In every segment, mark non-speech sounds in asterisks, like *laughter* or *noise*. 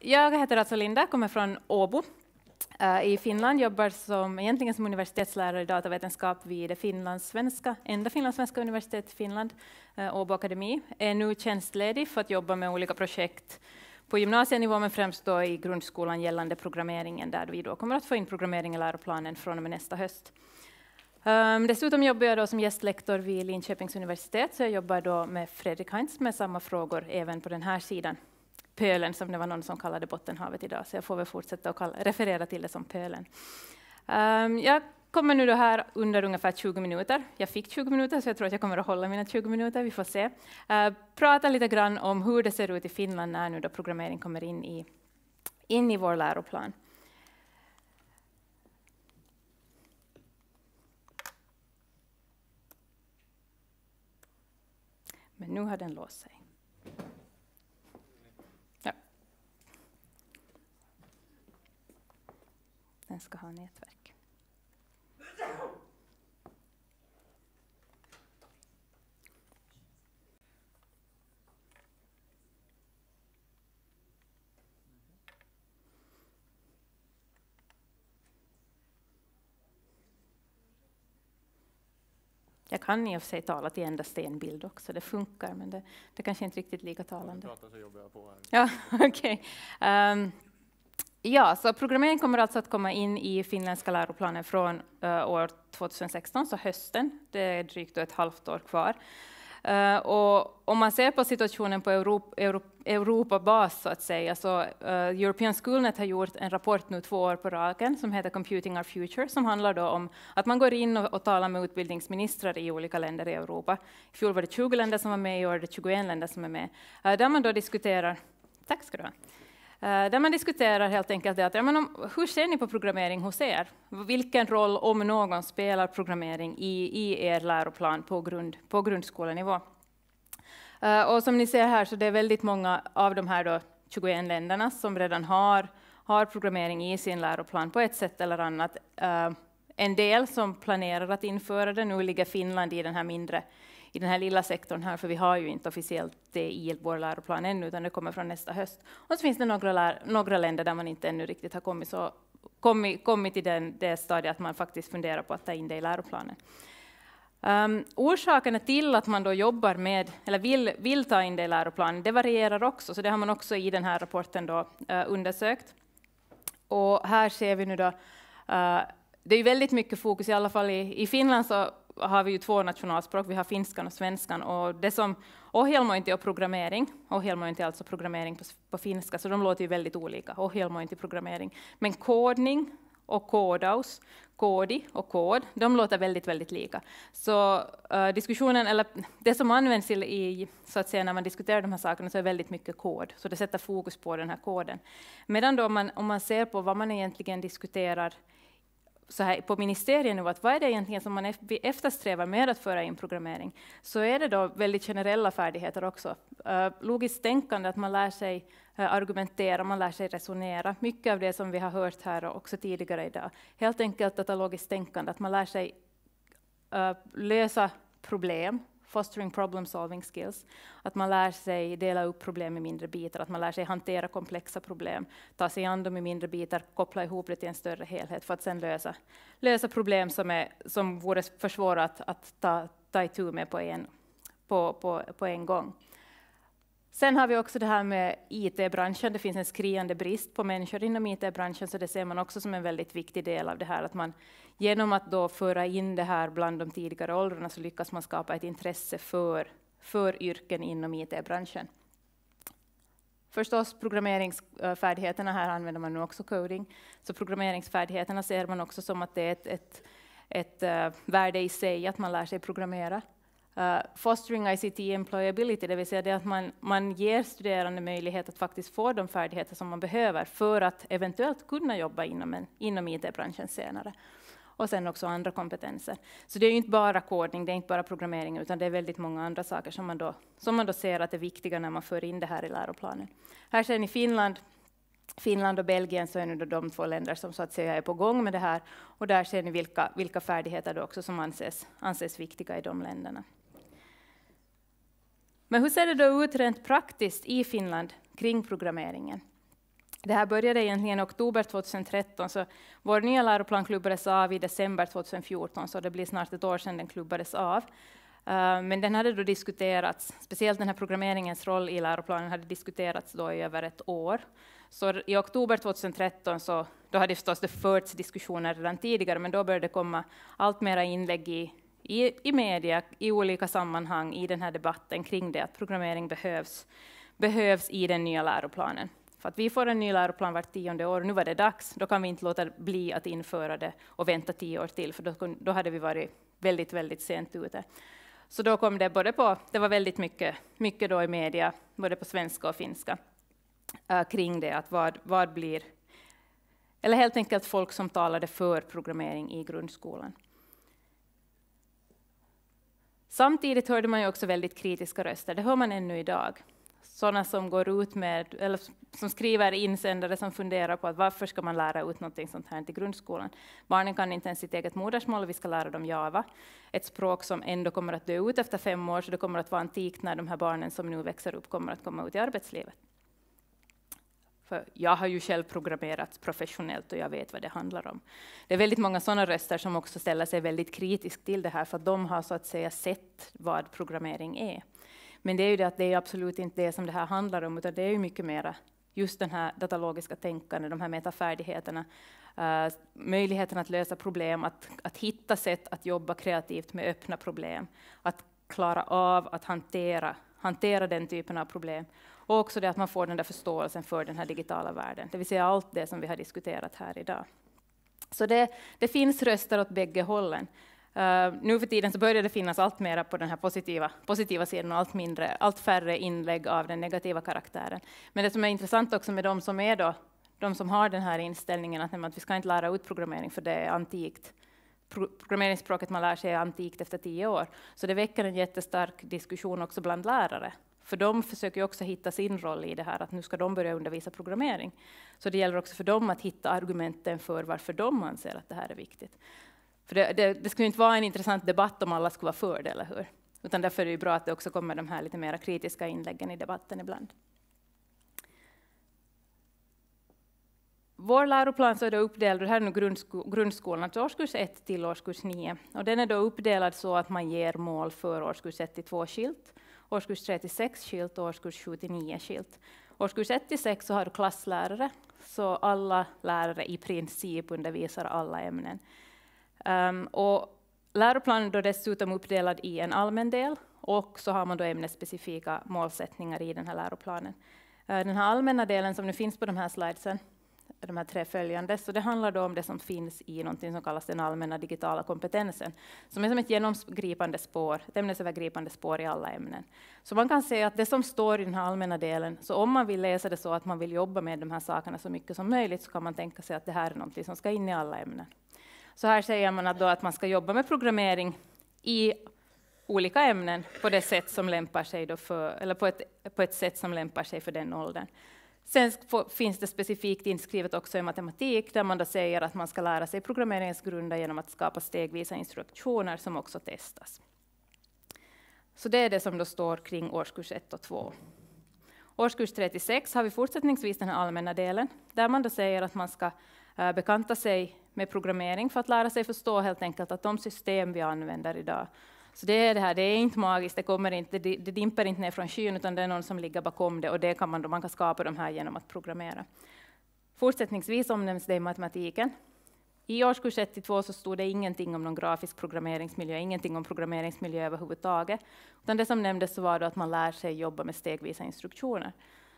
jag heter alltså Linda, kommer från Åbo eh, i Finland, jobbar som, egentligen som universitetslärare i datavetenskap vid det finlandssvenska, enda finlandssvenska universitetet i Finland, eh, Åbo Akademi. Är nu tjänstledig för att jobba med olika projekt på gymnasienivå, men främst då i grundskolan gällande programmeringen, där vi då kommer att få in programmering i läroplanen från och med nästa höst. Um, dessutom jobbar jag då som gästlektor vid Linköpings universitet, så jag jobbar då med Fredrik Heinz med samma frågor även på den här sidan. Pölen, som det var någon som kallade Bottenhavet idag, så jag får väl fortsätta att kalla, referera till det som Pölen. Um, jag kommer nu då här under ungefär 20 minuter. Jag fick 20 minuter, så jag tror att jag kommer att hålla mina 20 minuter, vi får se. Uh, prata lite grann om hur det ser ut i Finland när nu då programmering kommer in i, in i vår läroplan. Men nu har den låst sig. Den ska ha nätverk. Jag kan i och för sig tala till endast en bild också, det funkar, men det, det kanske inte riktigt lika talande. Ja, *laughs* okej. Okay. Um, ehm, Ja, så programmering kommer alltså att komma in i finländska läroplanen från uh, år 2016, så hösten. Det är drygt ett halvt år kvar. Uh, och om man ser på situationen på Europa, Europa, Europabas, så att säga, så uh, European Schoolnet har gjort en rapport nu två år på raken som heter Computing Our Future, som handlar då om att man går in och, och talar med utbildningsministrar i olika länder i Europa. I fjol var det 20 länder som var med, i år är det 21 länder som är med, uh, där man då diskuterar Tack ska du ha. Eh, där man diskuterar helt enkelt det att, ja, men om, hur ser ni på programmering hos er? Vilken roll, om någon, spelar programmering i, i er läroplan på, grund, på grundskolenivå? Eh, och som ni ser här så det är väldigt många av de här då 21 länderna som redan har, har programmering i sin läroplan på ett sätt eller annat. Eh, en del som planerar att införa det. Nu ligger Finland i den här mindre, i den här lilla sektorn här, för vi har ju inte officiellt det i vår läroplan ännu, utan det kommer från nästa höst. Och så finns det några, några länder där man inte ännu riktigt har kommit, så, kommit, kommit till den, det stadiet att man faktiskt funderar på att ta in det i läroplanen. Um, orsakerna till att man då jobbar med, eller vill, vill ta in det i läroplanen, det varierar också, så det har man också i den här rapporten då, uh, undersökt. Och här ser vi nu då uh, det är väldigt mycket fokus, i alla fall i, i Finland så har vi ju två nationalspråk, vi har finskan och svenskan, och det som ohjelmointi och programmering, ohjelmointi är alltså programmering på, på, finska, så de låter ju väldigt olika, ohjelmointi programmering. Men kodning och kodaus, kodi och kod, de låter väldigt, väldigt lika. Så uh, diskussionen, eller det som används i, så att säga, när man diskuterar de här sakerna, så är väldigt mycket kod, så det sätter fokus på den här koden. Medan då man, om man ser på vad man egentligen diskuterar så här på ministerienivå, vad är det egentligen som man eftersträvar med att föra in programmering? Så är det då väldigt generella färdigheter också. Eh, logiskt tänkande, att man lär sig eh, argumentera, man lär sig resonera. Mycket av det som vi har hört här och också tidigare idag. Helt enkelt att logiskt tänkande, att man lär sig eh, lösa problem, fostering problem solving skills, att man lär sig dela upp problem i mindre bitar, att man lär sig hantera komplexa problem, ta sig an dem i mindre bitar, koppla ihop det till en större helhet för att sedan lösa, lösa problem som, är, som vore för svåra att, att ta, ta itu med på en, på, på, på en gång. Sen har vi också det här med IT-branschen. Det finns en skriande brist på människor inom IT-branschen, så det ser man också som en väldigt viktig del av det här, att man genom att då föra in det här bland de tidigare åldrarna så lyckas man skapa ett intresse för, för yrken inom IT-branschen. Förstås programmeringsfärdigheterna, här använder man nu också coding, så programmeringsfärdigheterna ser man också som att det är ett, ett, ett eh, värde i sig att man lär sig programmera. Uh, fostering ICT employability, det vill säga det att man, man ger studerande möjlighet att faktiskt få de färdigheter som man behöver för att eventuellt kunna jobba inom, inom IT-branschen senare. Och sen också andra kompetenser. Så det är ju inte bara kodning, det är inte bara programmering, utan det är väldigt många andra saker som man då, som man då ser att är viktiga när man för in det här i läroplanen. Här ser ni Finland. Finland och Belgien så är nu de två länder som så att säga är på gång med det här. Och där ser ni vilka, vilka färdigheter då också som anses, anses viktiga i de länderna. Men hur ser det då ut rent praktiskt i Finland kring programmeringen? Det här började egentligen i oktober 2013, så vår nya läroplan klubbades av i december 2014, så det blir snart ett år sedan den klubbades av. Eh, men den hade då diskuterats, speciellt den här programmeringens roll i läroplanen hade diskuterats då i över ett år. Så i oktober 2013 så då hade det förstås förts diskussioner redan tidigare, men då började det komma allt mera inlägg i i, i media, i olika sammanhang, i den här debatten kring det, att programmering behövs, behövs i den nya läroplanen. För att vi får en ny läroplan vart tionde år, nu var det dags, då kan vi inte låta bli att införa det och vänta tio år till, för då, då hade vi varit väldigt, väldigt sent ute. Så då kom det både på, det var väldigt mycket, mycket då i media, både på svenska och finska, äh, kring det att vad, vad blir, eller helt enkelt folk som talade för programmering i grundskolan. Samtidigt hörde man ju också väldigt kritiska röster, det hör man ännu idag. Sådana som går ut med, eller som skriver insändare som funderar på att varför ska man lära ut någonting sånt här i grundskolan? Barnen kan inte ens sitt eget modersmål och vi ska lära dem java, ett språk som ändå kommer att dö ut efter fem år, så det kommer att vara antikt när de här barnen som nu växer upp kommer att komma ut i arbetslivet. För jag har ju själv programmerat professionellt och jag vet vad det handlar om. Det är väldigt många sådana röster som också ställer sig väldigt kritiskt till det här, för att de har så att säga sett vad programmering är. Men det är ju det att det är absolut inte det som det här handlar om, utan det är ju mycket mera just den här datalogiska tänkandet, de här metafärdigheterna, uh, möjligheten att lösa problem, att, att hitta sätt att jobba kreativt med öppna problem, att klara av att hantera, hantera den typen av problem och också det att man får den där förståelsen för den här digitala världen, det vill säga allt det som vi har diskuterat här idag. Så det, det finns röster åt bägge hållen. Uh, nu för tiden så börjar det finnas allt mera på den här positiva, positiva sidan och allt, mindre, allt färre inlägg av den negativa karaktären. Men det som är intressant också med de som är då, de som har den här inställningen att, att vi ska inte lära ut programmering för det är antikt. Pro programmeringsspråket man lär sig är antikt efter tio år. Så det väcker en jättestark diskussion också bland lärare för de försöker ju också hitta sin roll i det här, att nu ska de börja undervisa programmering. Så det gäller också för dem att hitta argumenten för varför de anser att det här är viktigt. För det, det, det skulle inte vara en intressant debatt om alla skulle vara för det, eller hur? Utan därför är det ju bra att det också kommer de här lite mer kritiska inläggen i debatten ibland. Vår läroplan så är då uppdelad, det här är nu grundsko grundskolan, alltså årskurs 1 till årskurs 9. Och den är då uppdelad så att man ger mål för årskurs 1 till 2 skilt årskurs 3 till 6 skilt och årskurs 7 till 9 skilt. Årskurs 1 till 6 så har du klasslärare, så alla lärare i princip undervisar alla ämnen. Um, och läroplanen är dessutom uppdelad i en allmän del och så har man då ämnesspecifika målsättningar i den här läroplanen. Uh, den här allmänna delen som nu finns på de här slidesen de här tre följande. Så det handlar då om det som finns i någonting som kallas den allmänna digitala kompetensen, som är som ett genomgripande spår, ett ämnesövergripande spår i alla ämnen. Så man kan säga att det som står i den här allmänna delen, så om man vill läsa det så att man vill jobba med de här sakerna så mycket som möjligt, så kan man tänka sig att det här är någonting som ska in i alla ämnen. Så här säger man att, då att man ska jobba med programmering i olika ämnen på det sätt som lämpar sig då för, eller på ett, på ett sätt som lämpar sig för den åldern. Sen finns det specifikt inskrivet också i matematik, där man då säger att man ska lära sig programmeringens grunder genom att skapa stegvisa instruktioner som också testas. Så det är det som då står kring årskurs 1 och 2. Årskurs 36 har vi fortsättningsvis den här allmänna delen, där man då säger att man ska eh, bekanta sig med programmering för att lära sig förstå helt enkelt att de system vi använder idag så det är det här, det är inte magiskt, det, kommer inte, det, det dimper inte ner från skyn, utan det är någon som ligger bakom det, och det kan man, då, man kan skapa de här genom att programmera. Fortsättningsvis omnämns det i matematiken. I årskurs 1 till 2 så stod det ingenting om någon grafisk programmeringsmiljö, ingenting om programmeringsmiljö överhuvudtaget. Utan det som nämndes så var då att man lär sig jobba med stegvisa instruktioner.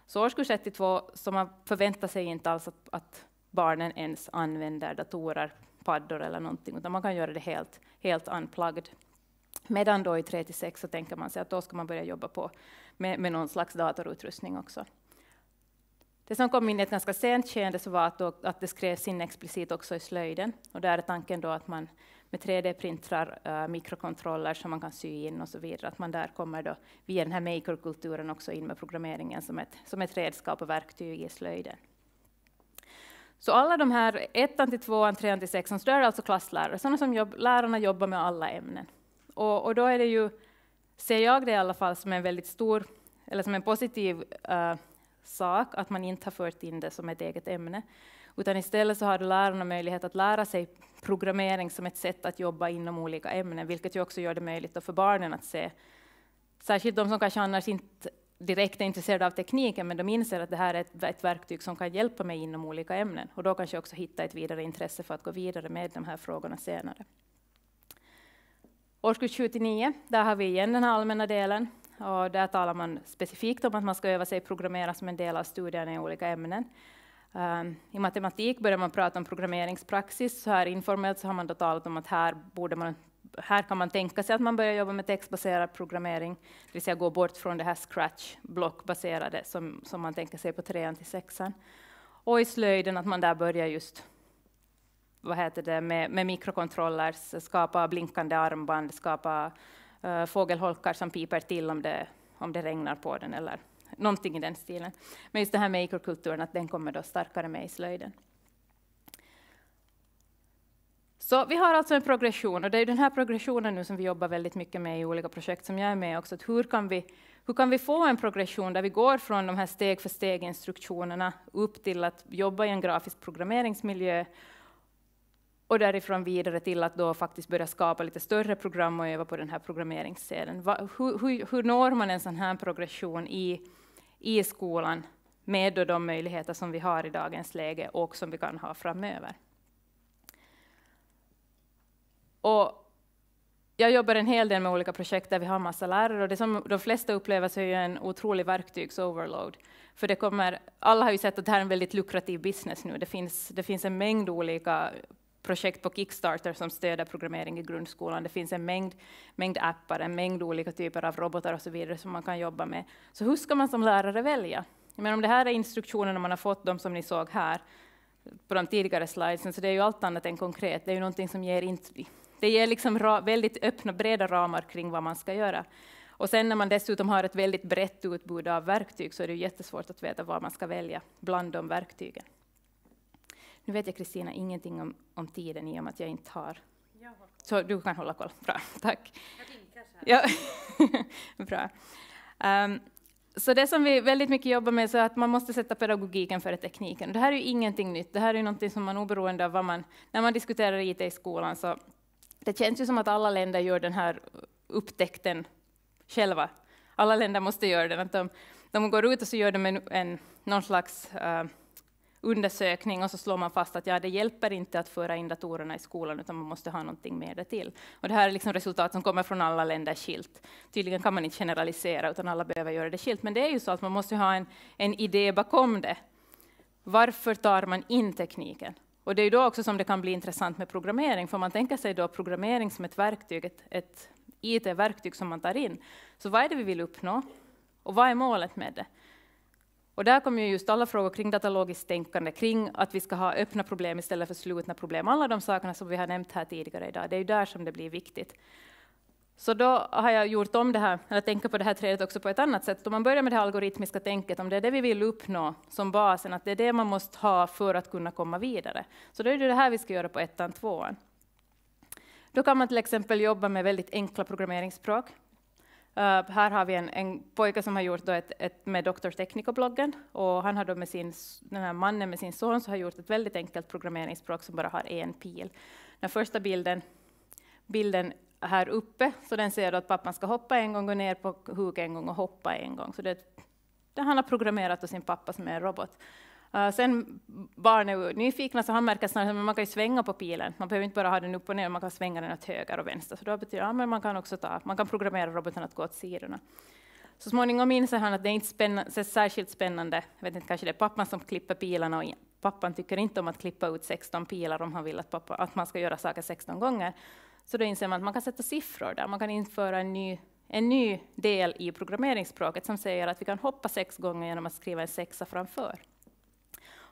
Så årskurs 1 till 2, så man förväntar sig inte alls att, att barnen ens använder datorer, paddor eller någonting, utan man kan göra det helt, helt unplugged. Medan då i 3 6 så tänker man sig att då ska man börja jobba på med, med någon slags datorutrustning också. Det som kom in i ett ganska sent skeende var att, då, att det skrevs in explicit också i slöjden. Och där är tanken då att man med 3D-printrar uh, äh, mikrokontroller som man kan sy in och så vidare. Att man där kommer då via den här makerkulturen också in med programmeringen som ett, som ett redskap och verktyg i slöjden. Så alla de här 1-2, 3-6, så där är alltså klasslärare, sådana som jobb, lärarna jobbar med alla ämnen. Och, och då är det ju, ser jag det i alla fall som en väldigt stor, eller som en positiv uh, sak, att man inte har fört in det som ett eget ämne. Utan istället så har lärarna möjlighet att lära sig programmering som ett sätt att jobba inom olika ämnen, vilket ju också gör det möjligt för barnen att se, särskilt de som kanske annars inte direkt är intresserade av tekniken, men de inser att det här är ett, ett, verktyg som kan hjälpa mig inom olika ämnen. Och då kanske jag också hitta ett vidare intresse för att gå vidare med de här frågorna senare. Årskurs 7 till 9, där har vi igen den här allmänna delen. Och där talar man specifikt om att man ska öva sig programmera som en del av studierna i olika ämnen. Um, I matematik börjar man prata om programmeringspraxis. Så här informellt så har man då talat om att här, borde man, här kan man tänka sig att man börjar jobba med textbaserad programmering, det vill säga gå bort från det här scratch-blockbaserade som, som man tänker sig på trean till sexan. Och i slöjden att man där börjar just vad heter det, med, med mikrokontrollers, skapa blinkande armband, skapa uh, fågelholkar som piper till om det, om det regnar på den eller någonting i den stilen. Men just det här med ekokulturen, att den kommer då starkare med i slöjden. Så vi har alltså en progression, och det är den här progressionen nu som vi jobbar väldigt mycket med i olika projekt som jag är med i också. hur, kan vi, hur kan vi få en progression där vi går från de här steg för steg-instruktionerna upp till att jobba i en grafisk programmeringsmiljö och därifrån vidare till att då faktiskt börja skapa lite större program och öva på den här programmeringsscenen. Va, hur, hur, hur, når man en sån här progression i, i skolan med då de möjligheter som vi har i dagens läge och som vi kan ha framöver? Och jag jobbar en hel del med olika projekt där vi har massa lärare och det som de flesta upplever så är ju en otrolig verktygsoverload. För det kommer, alla har ju sett att det här är en väldigt lukrativ business nu. Det finns, det finns en mängd olika projekt på Kickstarter som stöder programmering i grundskolan. Det finns en mängd, mängd appar, en mängd olika typer av robotar och så vidare som man kan jobba med. Så hur ska man som lärare välja? Men om det här är instruktionerna man har fått, de som ni såg här, på de tidigare slidesen, så det är ju allt annat än konkret. Det är ju någonting som ger inte... Det ger liksom väldigt öppna, breda ramar kring vad man ska göra. Och sen när man dessutom har ett väldigt brett utbud av verktyg så är det jättesvårt att veta vad man ska välja bland de verktygen. Nu vet jag Kristina ingenting om, om tiden i och med att jag inte har. Jag så du kan hålla koll. Bra, *laughs* tack. Jag så här. Ja. *laughs* Bra. Um, så det som vi väldigt mycket jobbar med är att man måste sätta pedagogiken före tekniken. Det här är ju ingenting nytt. Det här är ju någonting som man oberoende av vad man, när man diskuterar IT i skolan så det känns ju som att alla länder gör den här upptäckten själva. Alla länder måste göra den. Att de, de går ut och så gör de en, en, någon slags uh, undersökning och så slår man fast att ja, det hjälper inte att föra in datorerna i skolan, utan man måste ha någonting med det till. Och det här är liksom resultat som kommer från alla länder skilt. Tydligen kan man inte generalisera, utan alla behöver göra det skilt, men det är ju så att man måste ha en, en idé bakom det. Varför tar man in tekniken? Och det är ju då också som det kan bli intressant med programmering, för man tänker sig då programmering som ett verktyg, ett, ett IT-verktyg som man tar in. Så vad är det vi vill uppnå? Och vad är målet med det? Och där kommer ju just alla frågor kring datalogiskt tänkande, kring att vi ska ha öppna problem istället för slutna problem. Alla de sakerna som vi har nämnt här tidigare idag, det är ju där som det blir viktigt. Så då har jag gjort om det här, eller tänker på det här trädet också på ett annat sätt. Om man börjar med det algoritmiska tänket, om det är det vi vill uppnå som basen, att det är det man måste ha för att kunna komma vidare. Så då är det det här vi ska göra på ettan, tvåan. Då kan man till exempel jobba med väldigt enkla programmeringsspråk. Uh, här har vi en, en pojke som har gjort då ett, ett med Dr. Technico-bloggen och han har då med sin, den här mannen med sin son så har gjort ett väldigt enkelt programmeringsspråk som bara har en pil. Den första bilden, bilden här uppe, så den ser att pappan ska hoppa en gång, gå ner på huk en gång och hoppa en gång. Så det, det han har programmerat hos sin pappa som är en robot. Uh, sen barn är nyfikna, så han märker snart att man kan svänga på pilen. Man behöver inte bara ha den upp och ner, man kan svänga den åt höger och vänster. Så då betyder ja, att man kan också ta, man kan programmera roboten att gå åt sidorna. Så småningom inser han att det är inte spännande, särskilt spännande. Jag vet inte, kanske det är pappan som klipper pilarna och pappan tycker inte om att klippa ut 16 pilar om han vill att, pappa, att man ska göra saker 16 gånger. Så då inser man att man kan sätta siffror där, man kan införa en ny en ny del i programmeringsspråket som säger att vi kan hoppa sex gånger genom att skriva en sexa framför.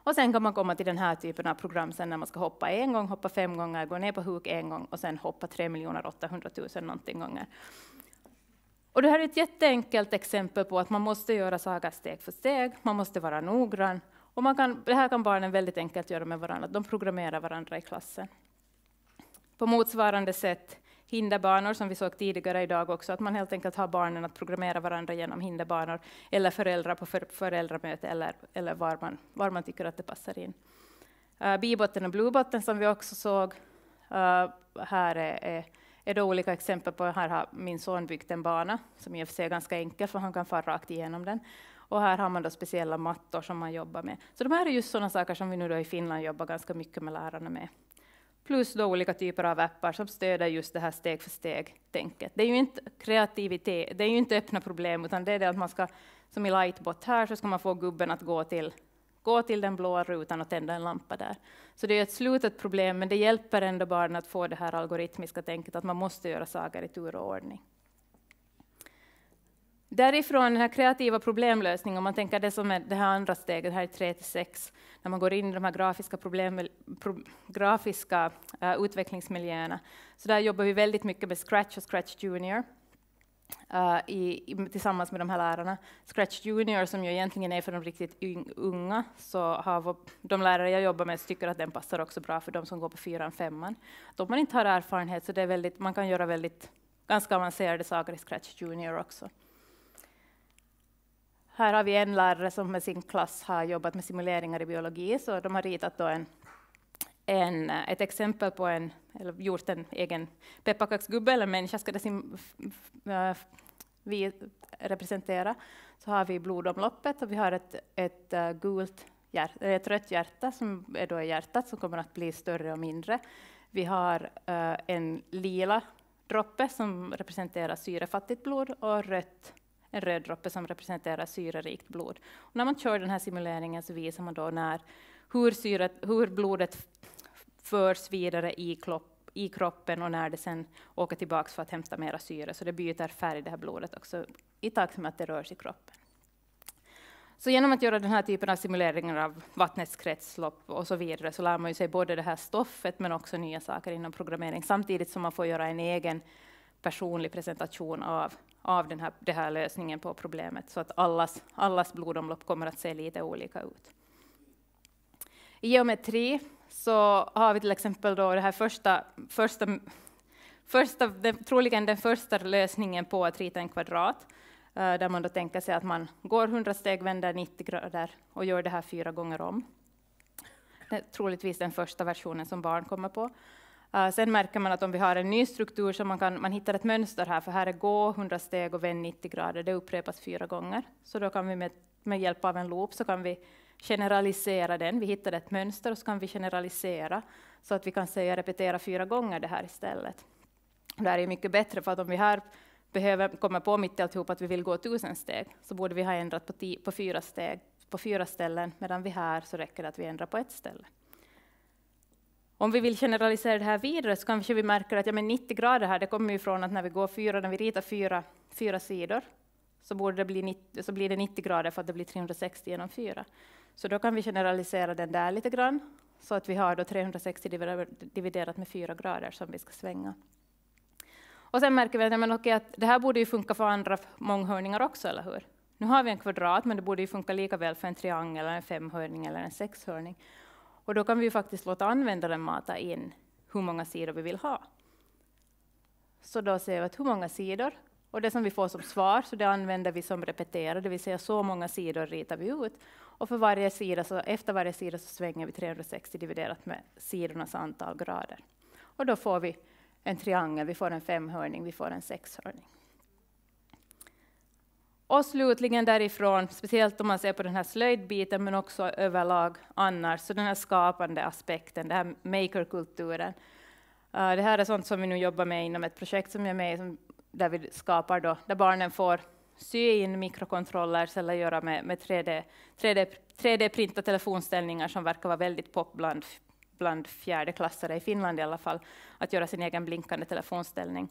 Och sen kan man komma till den här typen av program sen när man ska hoppa en gång, hoppa fem gånger, gå ner på huk en gång och sen hoppa 3 800 000 någonting gånger. Och det här är ett jätteenkelt exempel på att man måste göra saker steg för steg, man måste vara noggrann. Och man kan, det här kan barnen väldigt enkelt göra med varandra, de programmerar varandra i klassen. På motsvarande sätt hinderbanor, som vi såg tidigare idag också, att man helt enkelt har barnen att programmera varandra genom hinderbanor, eller föräldrar på för, föräldramöte, eller, eller var, man, var man tycker att det passar in. Uh, bibotten och bluebotten som vi också såg uh, här är, är, är då olika exempel på, här har min son byggt en bana, som i och för sig är ganska enkel, för han kan fara rakt igenom den. Och här har man då speciella mattor som man jobbar med. Så de här är just sådana saker som vi nu då i Finland jobbar ganska mycket med lärarna med plus då olika typer av appar som stöder just det här steg för steg-tänket. Det är ju inte kreativitet, det är ju inte öppna problem, utan det är det att man ska, som i Lightbot här, så ska man få gubben att gå till, gå till den blåa rutan och tända en lampa där. Så det är ett slutet problem, men det hjälper ändå barnen att få det här algoritmiska tänket, att man måste göra saker i tur och ordning. Därifrån den här kreativa problemlösningen, om man tänker det som är det här andra steget, det här är 3 till 6, när man går in i de här grafiska, problem, pro, grafiska uh, utvecklingsmiljöerna, så där jobbar vi väldigt mycket med Scratch och Scratch Junior. Uh, i, i, tillsammans med de här lärarna. Scratch Junior, som ju egentligen är för de riktigt unga, så har vår, de lärare jag jobbar med tycker att den passar också bra för de som går på fyran, femman. De man inte har erfarenhet, så det är väldigt, man kan göra väldigt, ganska avancerade saker i Scratch Junior också. Här har vi en lärare som med sin klass har jobbat med simuleringar i biologi, så de har ritat då en, en, ett exempel på en, eller gjort en egen pepparkaksgubbe eller människa ska det sim, vi representera. Så har vi blodomloppet och vi har ett, ett eh, gult hjärta, ett rött hjärta som är då hjärtat som kommer att bli större och mindre. Vi har eh, en lila droppe som representerar syrefattigt blod och rött en röd droppe som representerar syrerikt blod. Och när man kör den här simuleringen så visar man då när, hur, syret, hur blodet förs vidare i, klopp, i kroppen och när det sen åker tillbaka för att hämta mera syre. Så det byter färg, det här blodet, också i takt med att det rör sig i kroppen. Så genom att göra den här typen av simuleringar av vattnets kretslopp och så vidare så lär man ju sig både det här stoffet men också nya saker inom programmering samtidigt som man får göra en egen personlig presentation av, av den här, den här lösningen på problemet, så att allas, allas blodomlopp kommer att se lite olika ut. I geometri så har vi till exempel då det här första, första, första den, troligen den första lösningen på att rita en kvadrat, eh, där man då tänker sig att man går 100 steg, vänder 90 grader och gör det här fyra gånger om. Det är troligtvis den första versionen som barn kommer på. Eh, sen märker man att om vi har en ny struktur så man, kan, man hittar ett mönster här, för här är gå 100 steg och vänd 90 grader, det upprepas fyra gånger. Så då kan vi med, med hjälp av en loop så kan vi generalisera den. Vi hittar ett mönster och så kan vi generalisera så att vi kan säga repetera fyra gånger det här istället. Det här är mycket bättre för att om vi här behöver komma på mitt i alltihop att vi vill gå tusen steg så borde vi ha ändrat på, tio, på fyra steg på fyra ställen medan vi här så räcker det att vi ändrar på ett ställe om vi vill generalisera det här vidare så kanske vi märker att ja, men 90 grader här, det kommer ju från att när vi går fyra, när vi ritar fyra, fyra sidor, så, borde det bli 90, så blir det 90 grader för att det blir 360 genom fyra. Så då kan vi generalisera den där lite grann, så att vi har då 360 dividerat med fyra grader som vi ska svänga. Och sen märker vi att, men okej, att det här borde ju funka för andra månghörningar också, eller hur? Nu har vi en kvadrat, men det borde ju funka lika väl för en triangel, en femhörning eller en sexhörning. Och då kan vi ju faktiskt låta användaren mata in hur många sidor vi vill ha. Så då ser vi att hur många sidor, och det som vi får som svar, så det använder vi som repeterare, det vill säga så många sidor ritar vi ut. Och för varje sida, så efter varje sida så svänger vi 360 dividerat med sidornas antal grader. Och då får vi en triangel, vi får en femhörning, vi får en sexhörning. Och slutligen därifrån, speciellt om man ser på den här slöjdbiten, men också överlag annars, så den här skapande aspekten, den här makerkulturen. Eh, det här är sånt som vi nu jobbar med inom ett projekt som jag är med i, där vi skapar då, där barnen får sy in mikrokontroller eller göra med, med 3D, 3D, d telefonställningar som verkar vara väldigt pop bland, bland fjärdeklassare i Finland i alla fall, att göra sin egen blinkande telefonställning.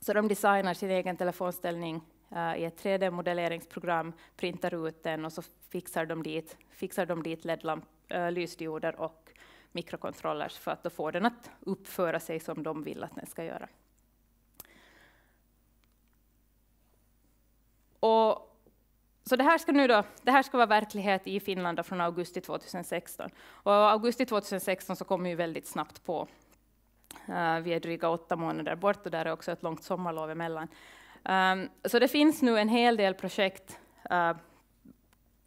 Så de designar sin egen telefonställning Eh, i ett 3D-modelleringsprogram, printar ut den och så fixar de dit, fixar de dit LED-lampor eh, lysdioder och mikrokontrollers för att då få den att uppföra sig som de vill att den ska göra. Och, så det här, ska nu då, det här ska vara verklighet i Finland från augusti 2016. Och augusti 2016 så kom vi väldigt snabbt på. Uh, vi är dryga åtta månader bort och där är också ett långt sommarlov emellan. Um, så det finns nu en hel del projekt, uh,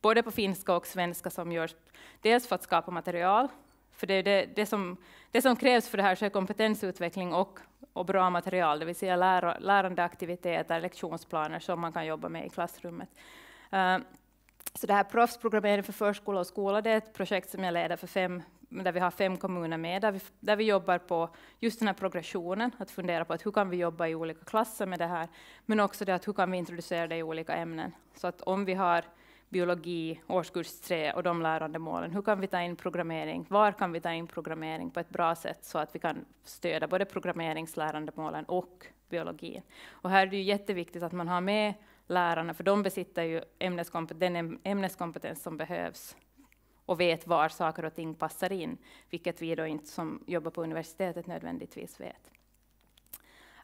både på finska och svenska, som görs dels för att skapa material, för det det, det, som, det som krävs för det här så är kompetensutveckling och, och bra material, det vill säga lär, lärandeaktiviteter, lektionsplaner som man kan jobba med i klassrummet. Uh, så det här proffsprogrammering för förskola och skola, det är ett projekt som jag leder för fem, där vi har fem kommuner med, där vi, där vi jobbar på just den här progressionen, att fundera på att hur kan vi jobba i olika klasser med det här, men också det att hur kan vi introducera det i olika ämnen. Så att om vi har biologi, årskurs 3 och de lärandemålen, hur kan vi ta in programmering, var kan vi ta in programmering på ett bra sätt så att vi kan stödja både programmeringslärandemålen och biologin. Och här är det ju jätteviktigt att man har med lärarna, för de besitter ju ämneskompetens, den ämneskompetens som behövs och vet var saker och ting passar in, vilket vi då inte som jobbar på universitetet nödvändigtvis vet.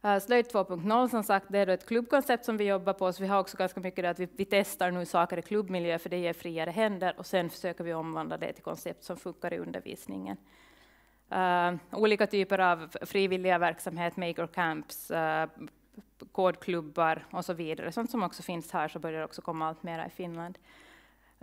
Eh, slöjd 2.0 som sagt, det är ett klubbkoncept som vi jobbar på, så vi har också ganska mycket där att vi, vi, testar nu saker i klubbmiljö, för det ger friare händer, och sen försöker vi omvandla det till koncept som funkar i undervisningen. Uh, olika typer av frivilliga verksamhet, maker camps, uh, eh, kodklubbar och så vidare, sånt som också finns här, så börjar också komma allt mera i Finland.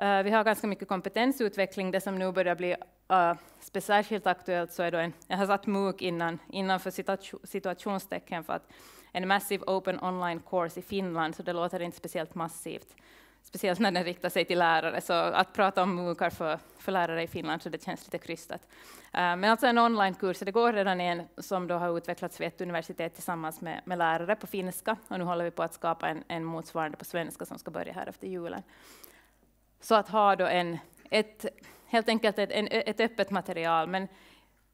Uh, vi har ganska mycket kompetensutveckling. Det som nu börjar bli uh, eh, särskilt aktuellt så är då en, jag har satt MOOC innan, innanför situ situationstecken för att en massive open online course i Finland, så det låter inte speciellt massivt. Speciellt när den riktar sig till lärare, så att prata om MOOCar för, för lärare i Finland, så det känns lite krystat. Uh, men alltså en onlinekurs, det går redan en som då har utvecklats vid ett universitet tillsammans med, med lärare på finska, och nu håller vi på att skapa en, en motsvarande på svenska som ska börja här efter julen. Så att ha då en, ett, helt enkelt ett, en, ett öppet material. Men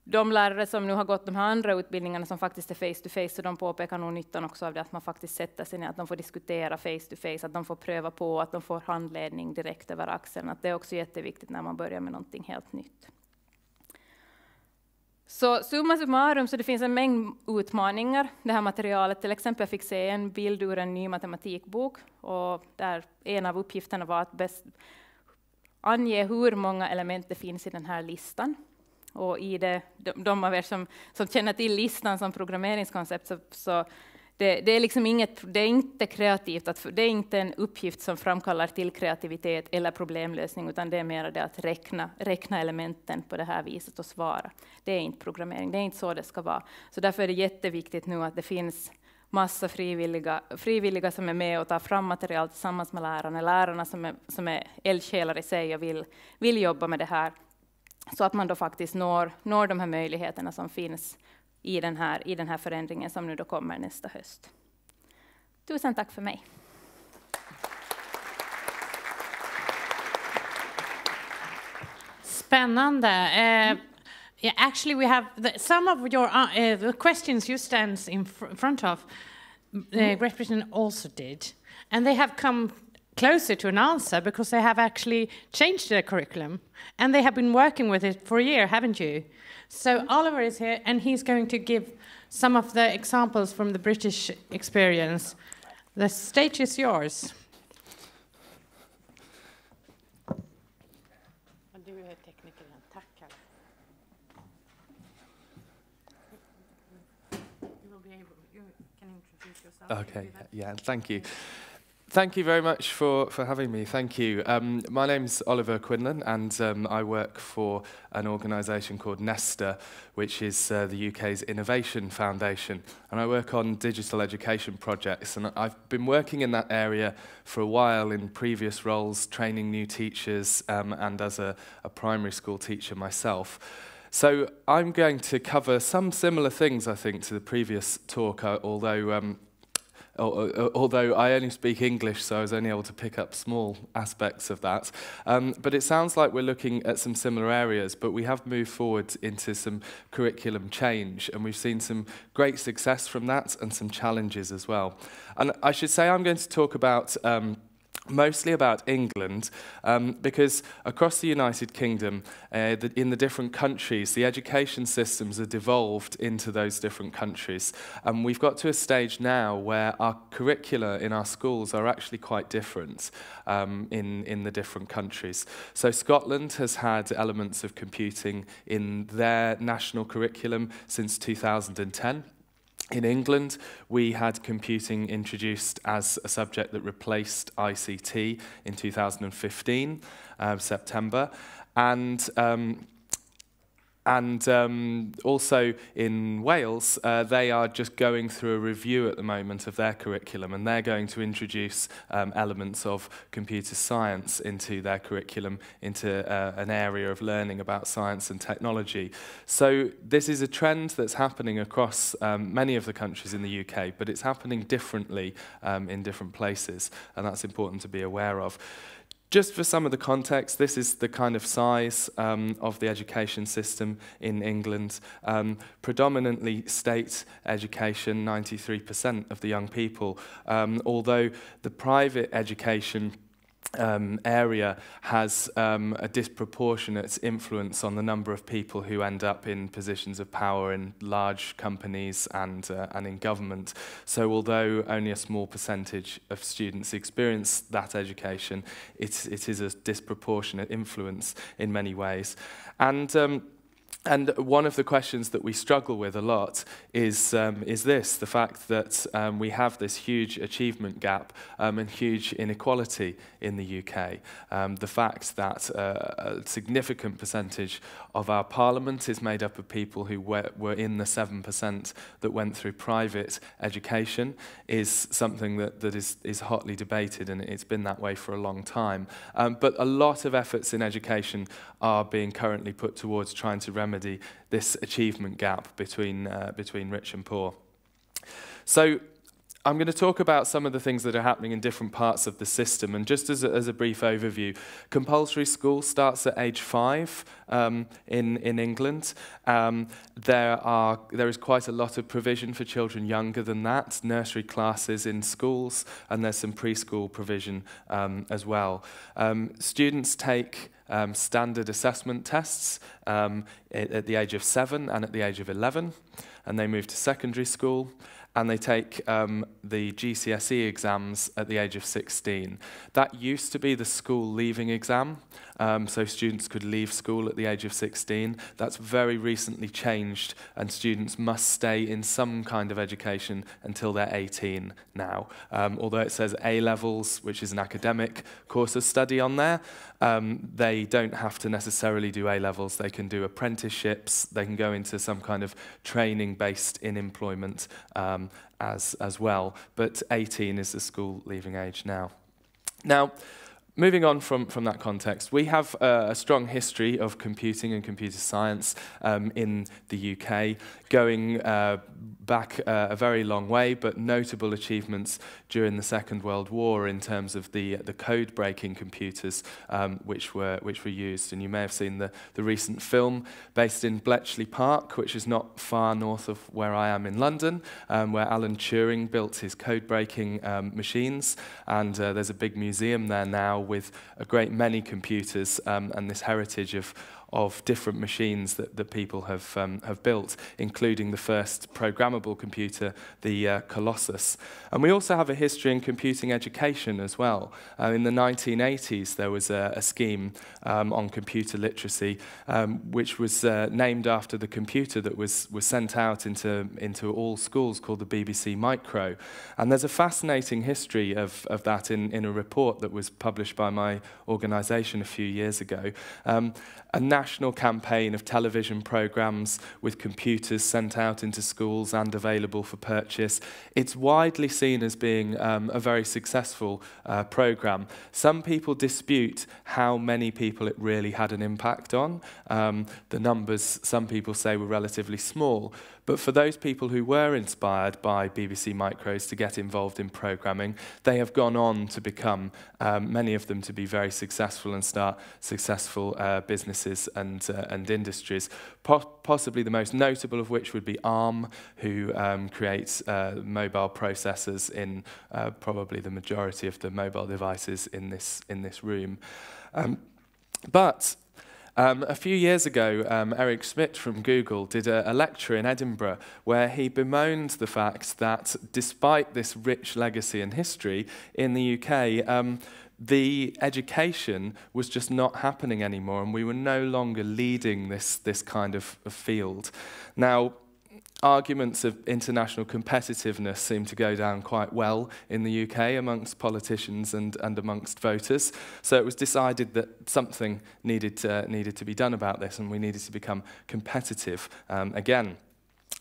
de lärare som nu har gått de här andra utbildningarna som faktiskt är face to face, så de påpekar nog nyttan också av det att man faktiskt sätter sig ner, att de får diskutera face to face, att de får pröva på, att de får handledning direkt över axeln. Att det är också jätteviktigt när man börjar med någonting helt nytt. Så summa summarum, så det finns en mängd utmaningar. Det här materialet, till exempel, jag fick se en bild ur en ny matematikbok och där en av uppgifterna var att bäst ange hur många element det finns i den här listan. Och i det, de, de av er som, som känner till listan som programmeringskoncept så, så det, det, är liksom inget, det är inte kreativt, att, det är inte en uppgift som framkallar till kreativitet eller problemlösning, utan det är mer det att räkna, räkna elementen på det här viset och svara. Det är inte programmering, det är inte så det ska vara. Så därför är det jätteviktigt nu att det finns massa frivilliga, frivilliga som är med och tar fram material tillsammans med lärarna, lärarna som är, som är eldsjälar i sig och vill, vill jobba med det här, så att man då faktiskt når, når de här möjligheterna som finns i den här, i den här förändringen som nu då kommer nästa höst. Tusen tack för mig. Spännande. Uh, yeah, actually, we have the, some of your uh, eh, the questions you stand in fr front of. uh, Great Britain also did, and they have come closer to an answer because they have actually changed their curriculum and they have been working with it for a year, haven't you? So mm-hmm. Oliver is here and he's going to give some of the examples from the British experience. The stage is yours. Okay, yeah, thank you. Thank you very much for, for having me. Thank you. Um, my name's Oliver Quinlan, and um, I work for an organisation called Nesta, which is uh, the UK's Innovation Foundation. And I work on digital education projects. And I've been working in that area for a while in previous roles, training new teachers, um, and as a, a primary school teacher myself. So I'm going to cover some similar things, I think, to the previous talk, uh, although um, Oh, oh, oh, although I only speak English, so I was only able to pick up small aspects of that. Um, but it sounds like we're looking at some similar areas, but we have moved forward into some curriculum change, and we've seen some great success from that and some challenges as well. And I should say I'm going to talk about um, mostly about England, um, because across the United Kingdom, uh, the, in the different countries, the education systems are devolved into those different countries. And we've got to a stage now where our curricula in our schools are actually quite different um, in, in the different countries. So Scotland has had elements of computing in their national curriculum since 2010. In England, we had computing introduced as a subject that replaced ICT in 2015, uh, September, and um, and um, also in Wales, uh, they are just going through a review at the moment of their curriculum, and they're going to introduce um, elements of computer science into their curriculum, into uh, an area of learning about science and technology. So this is a trend that's happening across um, many of the countries in the UK, but it's happening differently um, in different places, and that's important to be aware of. Just for some of the context, this is the kind of size um, of the education system in England. Um, predominantly state education, 93% of the young people, um, although the private education um, area has um, a disproportionate influence on the number of people who end up in positions of power in large companies and, uh, and in government. So although only a small percentage of students experience that education, it, it is a disproportionate influence in many ways. And um, And one of the questions that we struggle with a lot is, um, is this the fact that um, we have this huge achievement gap um, and huge inequality in the UK. Um, the fact that uh, a significant percentage of our parliament is made up of people who were, were in the 7% that went through private education is something that, that is, is hotly debated, and it's been that way for a long time. Um, but a lot of efforts in education are being currently put towards trying to remedy remedy this achievement gap between, uh, between rich and poor. So I'm going to talk about some of the things that are happening in different parts of the system. And just as a, as a brief overview, compulsory school starts at age five um, in, in England. Um, there, are, there is quite a lot of provision for children younger than that, nursery classes in schools, and there's some preschool provision um, as well. Um, students take um, standard assessment tests um, at, at the age of seven and at the age of 11, and they move to secondary school and they take um, the GCSE exams at the age of 16. That used to be the school leaving exam, um, so students could leave school at the age of 16. That's very recently changed, and students must stay in some kind of education until they're 18 now. Um, although it says A levels, which is an academic course of study on there, um, they don't have to necessarily do A levels. They can do apprenticeships, they can go into some kind of training based in employment um, as, as well. But 18 is the school leaving age now. Now, moving on from, from that context, we have uh, a strong history of computing and computer science um, in the UK, going uh, back uh, a very long way, but notable achievements during the Second World War in terms of the, the code-breaking computers um, which, were, which were used. And you may have seen the, the recent film based in Bletchley Park, which is not far north of where I am in London, um, where Alan Turing built his code-breaking um, machines. And uh, there's a big museum there now with a great many computers um, and this heritage of, of different machines that, that people have, um, have built, including the first programmable computer, the uh, Colossus. And we also have a history in computing education as well. Uh, in the 1980s, there was a, a scheme um, on computer literacy, um, which was uh, named after the computer that was, was sent out into, into all schools called the BBC Micro. And there's a fascinating history of, of that in, in a report that was published by my organisation a few years ago. Um, and now national campaign of television programs with computers sent out into schools and available for purchase. It's widely seen as being um, a very successful uh, program. Some people dispute how many people it really had an impact on. Um, the numbers, some people say, were relatively small. But for those people who were inspired by BBC Micros to get involved in programming, they have gone on to become, um, many of them to be very successful and start successful uh, businesses and, uh, and industries. Po possibly the most notable of which would be ARM, who um, creates uh, mobile processors in uh, probably the majority of the mobile devices in this, in this room. Um, but um, a few years ago, um, Eric Schmidt from Google did a, a lecture in Edinburgh where he bemoaned the fact that despite this rich legacy and history in the UK, um, the education was just not happening anymore, and we were no longer leading this, this kind of, of field. Now, arguments of international competitiveness seem to go down quite well in the UK amongst politicians and, and amongst voters. So it was decided that something needed to, needed to be done about this and we needed to become competitive um, again.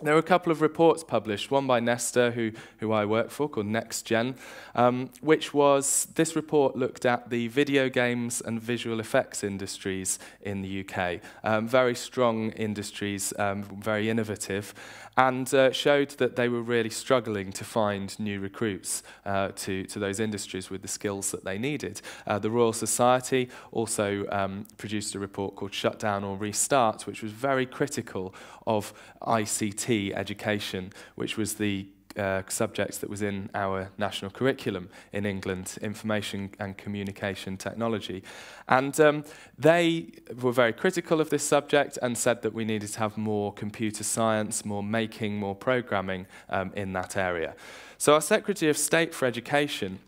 There were a couple of reports published, one by Nesta, who, who I work for, called Next Gen, um, which was this report looked at the video games and visual effects industries in the UK. Um, very strong industries, um, very innovative, and uh, showed that they were really struggling to find new recruits uh, to, to those industries with the skills that they needed. Uh, the Royal Society also um, produced a report called Shut Down or Restart, which was very critical of ICT education, which was the uh, subjects that was in our national curriculum in England, information and communication technology. And um, they were very critical of this subject and said that we needed to have more computer science, more making, more programming um, in that area. So our Secretary of State for Education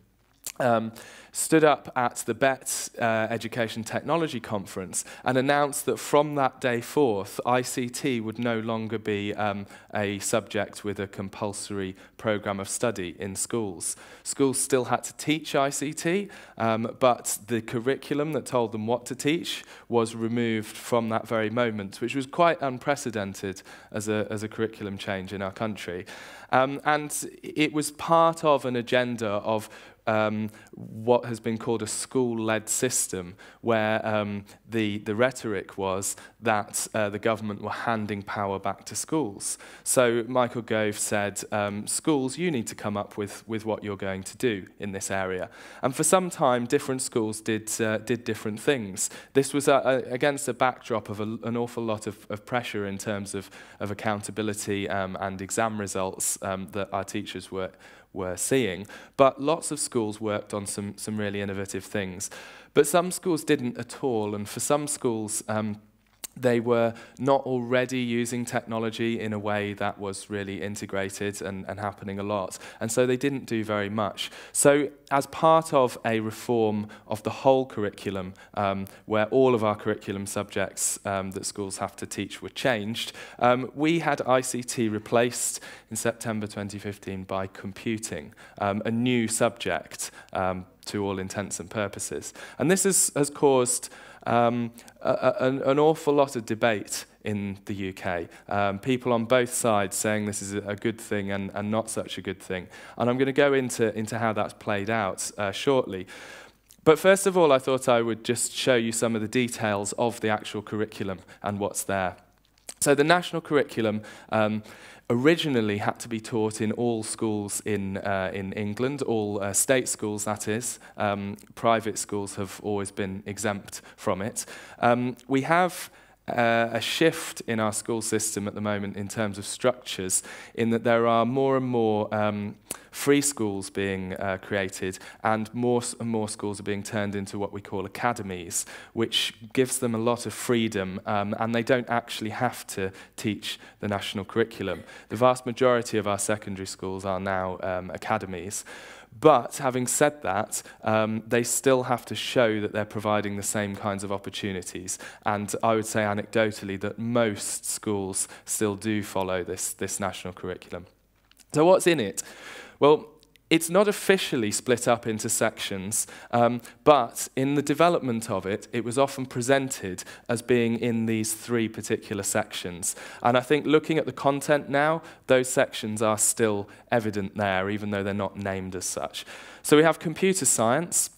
um, stood up at the BETS uh, Education Technology Conference and announced that from that day forth, ICT would no longer be um, a subject with a compulsory program of study in schools. Schools still had to teach ICT, um, but the curriculum that told them what to teach was removed from that very moment, which was quite unprecedented as a, as a curriculum change in our country. Um, and it was part of an agenda of um, what has been called a school-led system, where um, the, the rhetoric was that uh, the government were handing power back to schools. So Michael Gove said, um, schools, you need to come up with, with what you're going to do in this area. And for some time, different schools did, uh, did different things. This was a, uh, a, uh, against a backdrop of a, an awful lot of, of pressure in terms of, of accountability um, and exam results um, that our teachers were, were seeing. But lots of schools worked on some, some really innovative things. But some schools didn't at all, and for some schools, um, they were not already using technology in a way that was really integrated and, and happening a lot. And so they didn't do very much. So as part of a reform of the whole curriculum, um, where all of our curriculum subjects um, that schools have to teach were changed, um, we had ICT replaced in September 2015 by computing, um, a new subject um, to all intents and purposes. And this is, has caused um, a, a, an awful lot of debate in the UK. Um, people on both sides saying this is a good thing and, and not such a good thing. And I'm going to go into, into how that's played out uh, shortly. But first of all, I thought I would just show you some of the details of the actual curriculum and what's there. So the national curriculum um, originally had to be taught in all schools in, uh, in England, all uh, state schools, that is. Um, private schools have always been exempt from it. Um, we have uh, a shift in our school system at the moment in terms of structures, in that there are more and more um, free schools being uh, created, and more and more schools are being turned into what we call academies, which gives them a lot of freedom, um, and they don't actually have to teach the national curriculum. The vast majority of our secondary schools are now um, academies. But having said that, um, they still have to show that they're providing the same kinds of opportunities. And I would say anecdotally that most schools still do follow this, this national curriculum. So what's in it? Well, it's not officially split up into sections, um, but in the development of it, it was often presented as being in these three particular sections. And I think looking at the content now, those sections are still evident there, even though they're not named as such. So we have computer science,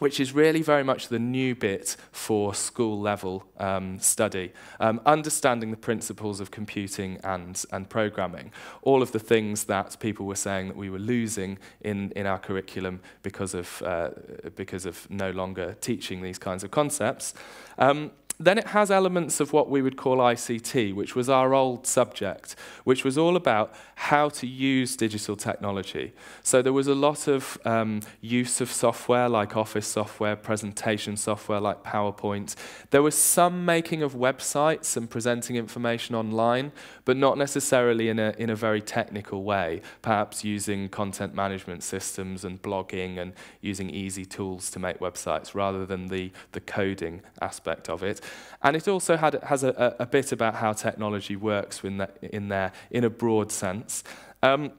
which is really very much the new bit for school level um, study. Um, understanding the principles of computing and, and programming. All of the things that people were saying that we were losing in, in our curriculum because of, uh, because of no longer teaching these kinds of concepts. Um, then it has elements of what we would call ICT, which was our old subject, which was all about how to use digital technology. So there was a lot of um, use of software like Office software, presentation software like PowerPoint. There was some making of websites and presenting information online, but not necessarily in a, in a very technical way, perhaps using content management systems and blogging and using easy tools to make websites rather than the, the coding aspect of it. And it also had, has a, a, bit about how technology works in, the, in there in a broad sense. Um,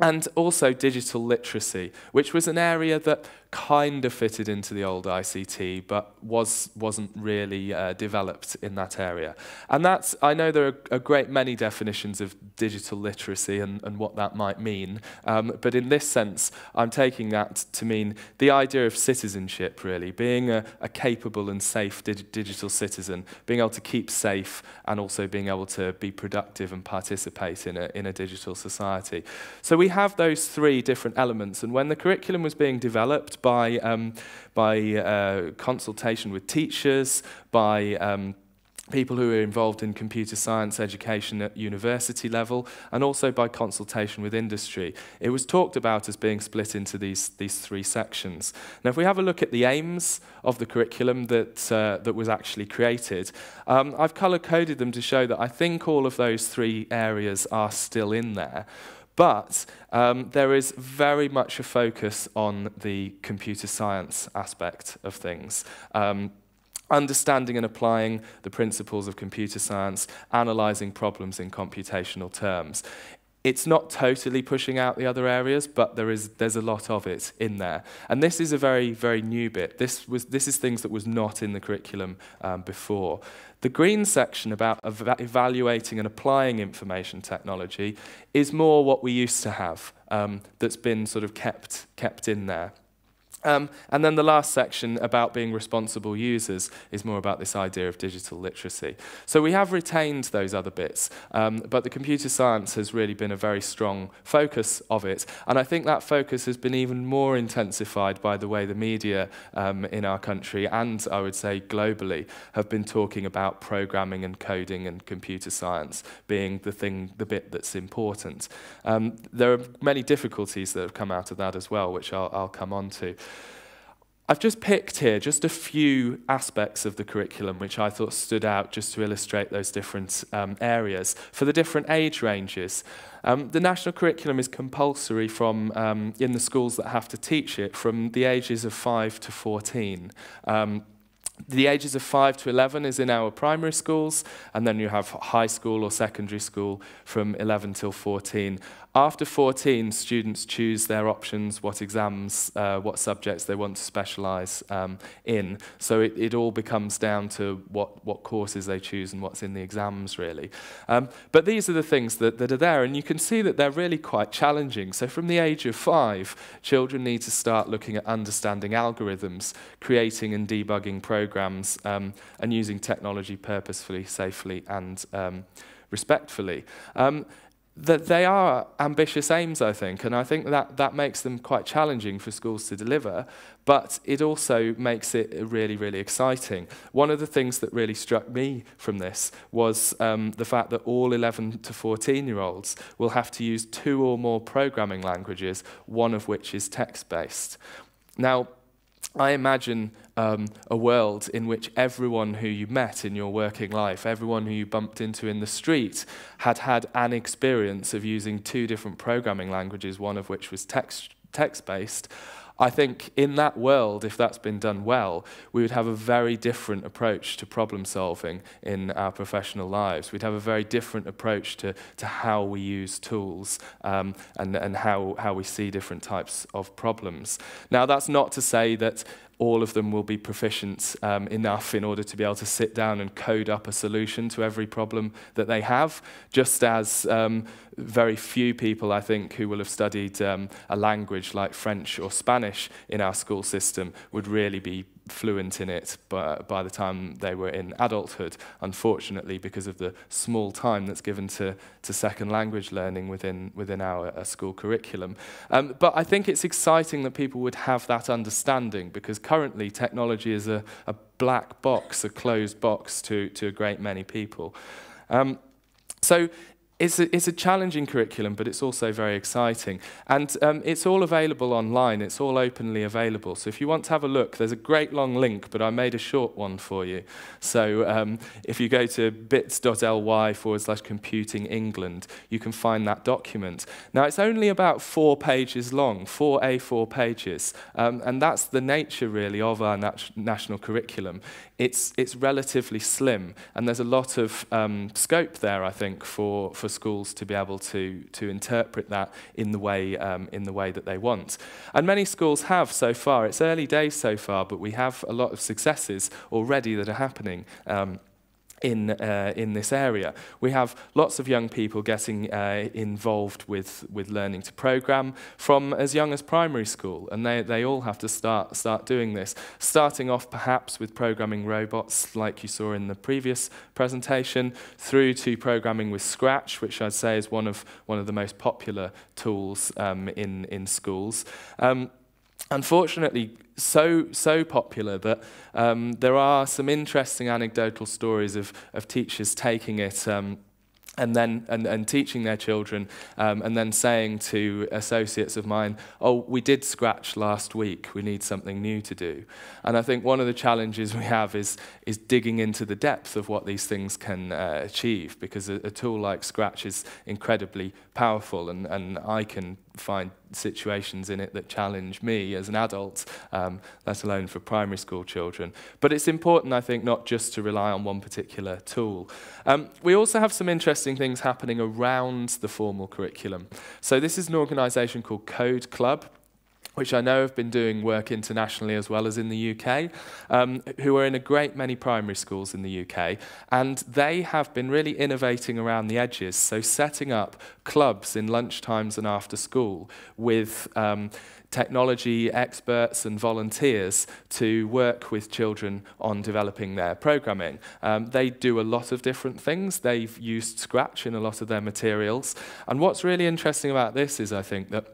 and also digital literacy, which was an area that kind of fitted into the old ICT, but was, wasn't really uh, developed in that area. And that's, I know there are a great many definitions of digital literacy and, and what that might mean, um, but in this sense, I'm taking that to mean the idea of citizenship, really, being a, a capable and safe dig digital citizen, being able to keep safe and also being able to be productive and participate in a, in a digital society. So we have those three different elements, and when the curriculum was being developed, by, um, by uh, consultation with teachers, by um, people who are involved in computer science education at university level, and also by consultation with industry. It was talked about as being split into these, these three sections. Now, if we have a look at the aims of the curriculum that, uh, that was actually created, um, I've color-coded them to show that I think all of those three areas are still in there. But um, there is very much a focus on the computer science aspect of things. Um, understanding and applying the principles of computer science, analyzing problems in computational terms. It's not totally pushing out the other areas, but there is, there's a lot of it in there. And this is a very, very new bit. This, was, this is things that was not in the curriculum um, before. The green section about ev evaluating and applying information technology is more what we used to have um, that's been sort of kept, kept in there. Um, and then the last section about being responsible users is more about this idea of digital literacy. So we have retained those other bits, um, but the computer science has really been a very strong focus of it. And I think that focus has been even more intensified by the way the media um, in our country and I would say globally have been talking about programming and coding and computer science being the thing, the bit that's important. Um, there are many difficulties that have come out of that as well, which I'll, I'll come on to. I've just picked here just a few aspects of the curriculum which I thought stood out just to illustrate those different um, areas for the different age ranges. Um, the national curriculum is compulsory from um, in the schools that have to teach it from the ages of 5 to 14. Um, the ages of 5 to 11 is in our primary schools, and then you have high school or secondary school from 11 till 14. After 14, students choose their options, what exams, uh, what subjects they want to specialise um, in. So it, it all becomes down to what, what courses they choose and what's in the exams, really. Um, but these are the things that, that are there, and you can see that they're really quite challenging. So from the age of five, children need to start looking at understanding algorithms, creating and debugging programs, um, and using technology purposefully, safely, and um, respectfully. Um, that they are ambitious aims, I think, and I think that, that makes them quite challenging for schools to deliver, but it also makes it really, really exciting. One of the things that really struck me from this was um, the fact that all 11 to 14-year-olds will have to use two or more programming languages, one of which is text-based. Now, I imagine um, a world in which everyone who you met in your working life, everyone who you bumped into in the street, had had an experience of using two different programming languages, one of which was text, text based. I think in that world, if that's been done well, we would have a very different approach to problem solving in our professional lives. We'd have a very different approach to, to how we use tools um, and, and how, how we see different types of problems. Now, that's not to say that all of them will be proficient um, enough in order to be able to sit down and code up a solution to every problem that they have, just as um, very few people, I think, who will have studied um, a language like French or Spanish in our school system would really be fluent in it by, uh, by the time they were in adulthood, unfortunately, because of the small time that's given to, to second language learning within, within our uh, school curriculum. Um, but I think it's exciting that people would have that understanding because currently technology is a, a black box, a closed box to, to a great many people. Um, so it's a, it's a challenging curriculum, but it's also very exciting. And um, it's all available online. It's all openly available. So if you want to have a look, there's a great long link, but I made a short one for you. So um, if you go to bits.ly forward slash computing England, you can find that document. Now, it's only about four pages long, four A4 pages. Um, and that's the nature, really, of our nat national curriculum. It's, it's relatively slim, and there's a lot of um, scope there, I think, for, for schools to be able to, to interpret that in the, way, um, in the way that they want. And many schools have so far. It's early days so far, but we have a lot of successes already that are happening. Um, in, uh, in this area. We have lots of young people getting uh, involved with, with learning to program from as young as primary school, and they, they all have to start, start doing this, starting off perhaps with programming robots like you saw in the previous presentation, through to programming with Scratch, which I'd say is one of, one of the most popular tools um, in, in schools. Um, unfortunately so so popular that um, there are some interesting anecdotal stories of, of teachers taking it um, and then and, and teaching their children um, and then saying to associates of mine oh we did scratch last week we need something new to do and i think one of the challenges we have is is digging into the depth of what these things can uh, achieve because a, a tool like scratch is incredibly powerful and and i can find situations in it that challenge me as an adult, um, let alone for primary school children. But it's important, I think, not just to rely on one particular tool. Um, we also have some interesting things happening around the formal curriculum. So this is an organisation called Code Club which I know have been doing work internationally as well as in the UK, um, who are in a great many primary schools in the UK. And they have been really innovating around the edges, so setting up clubs in lunchtimes and after school with um, technology experts and volunteers to work with children on developing their programming. Um, they do a lot of different things. They've used Scratch in a lot of their materials. And what's really interesting about this is I think that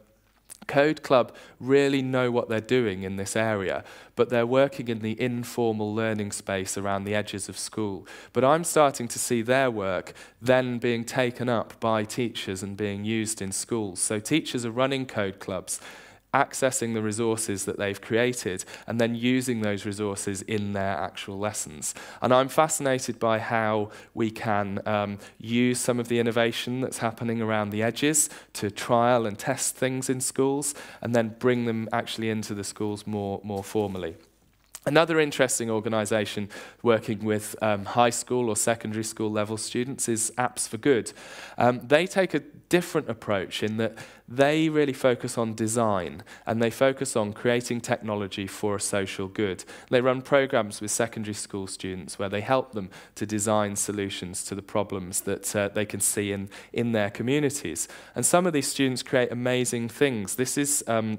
Code Club really know what they're doing in this area, but they're working in the informal learning space around the edges of school. But I'm starting to see their work then being taken up by teachers and being used in schools. So teachers are running Code Clubs accessing the resources that they've created, and then using those resources in their actual lessons. And I'm fascinated by how we can um, use some of the innovation that's happening around the edges to trial and test things in schools, and then bring them actually into the schools more, more formally. Another interesting organisation working with um, high school or secondary school level students is Apps for Good. Um, they take a different approach in that they really focus on design and they focus on creating technology for a social good. They run programs with secondary school students where they help them to design solutions to the problems that uh, they can see in, in their communities. And some of these students create amazing things. This is um,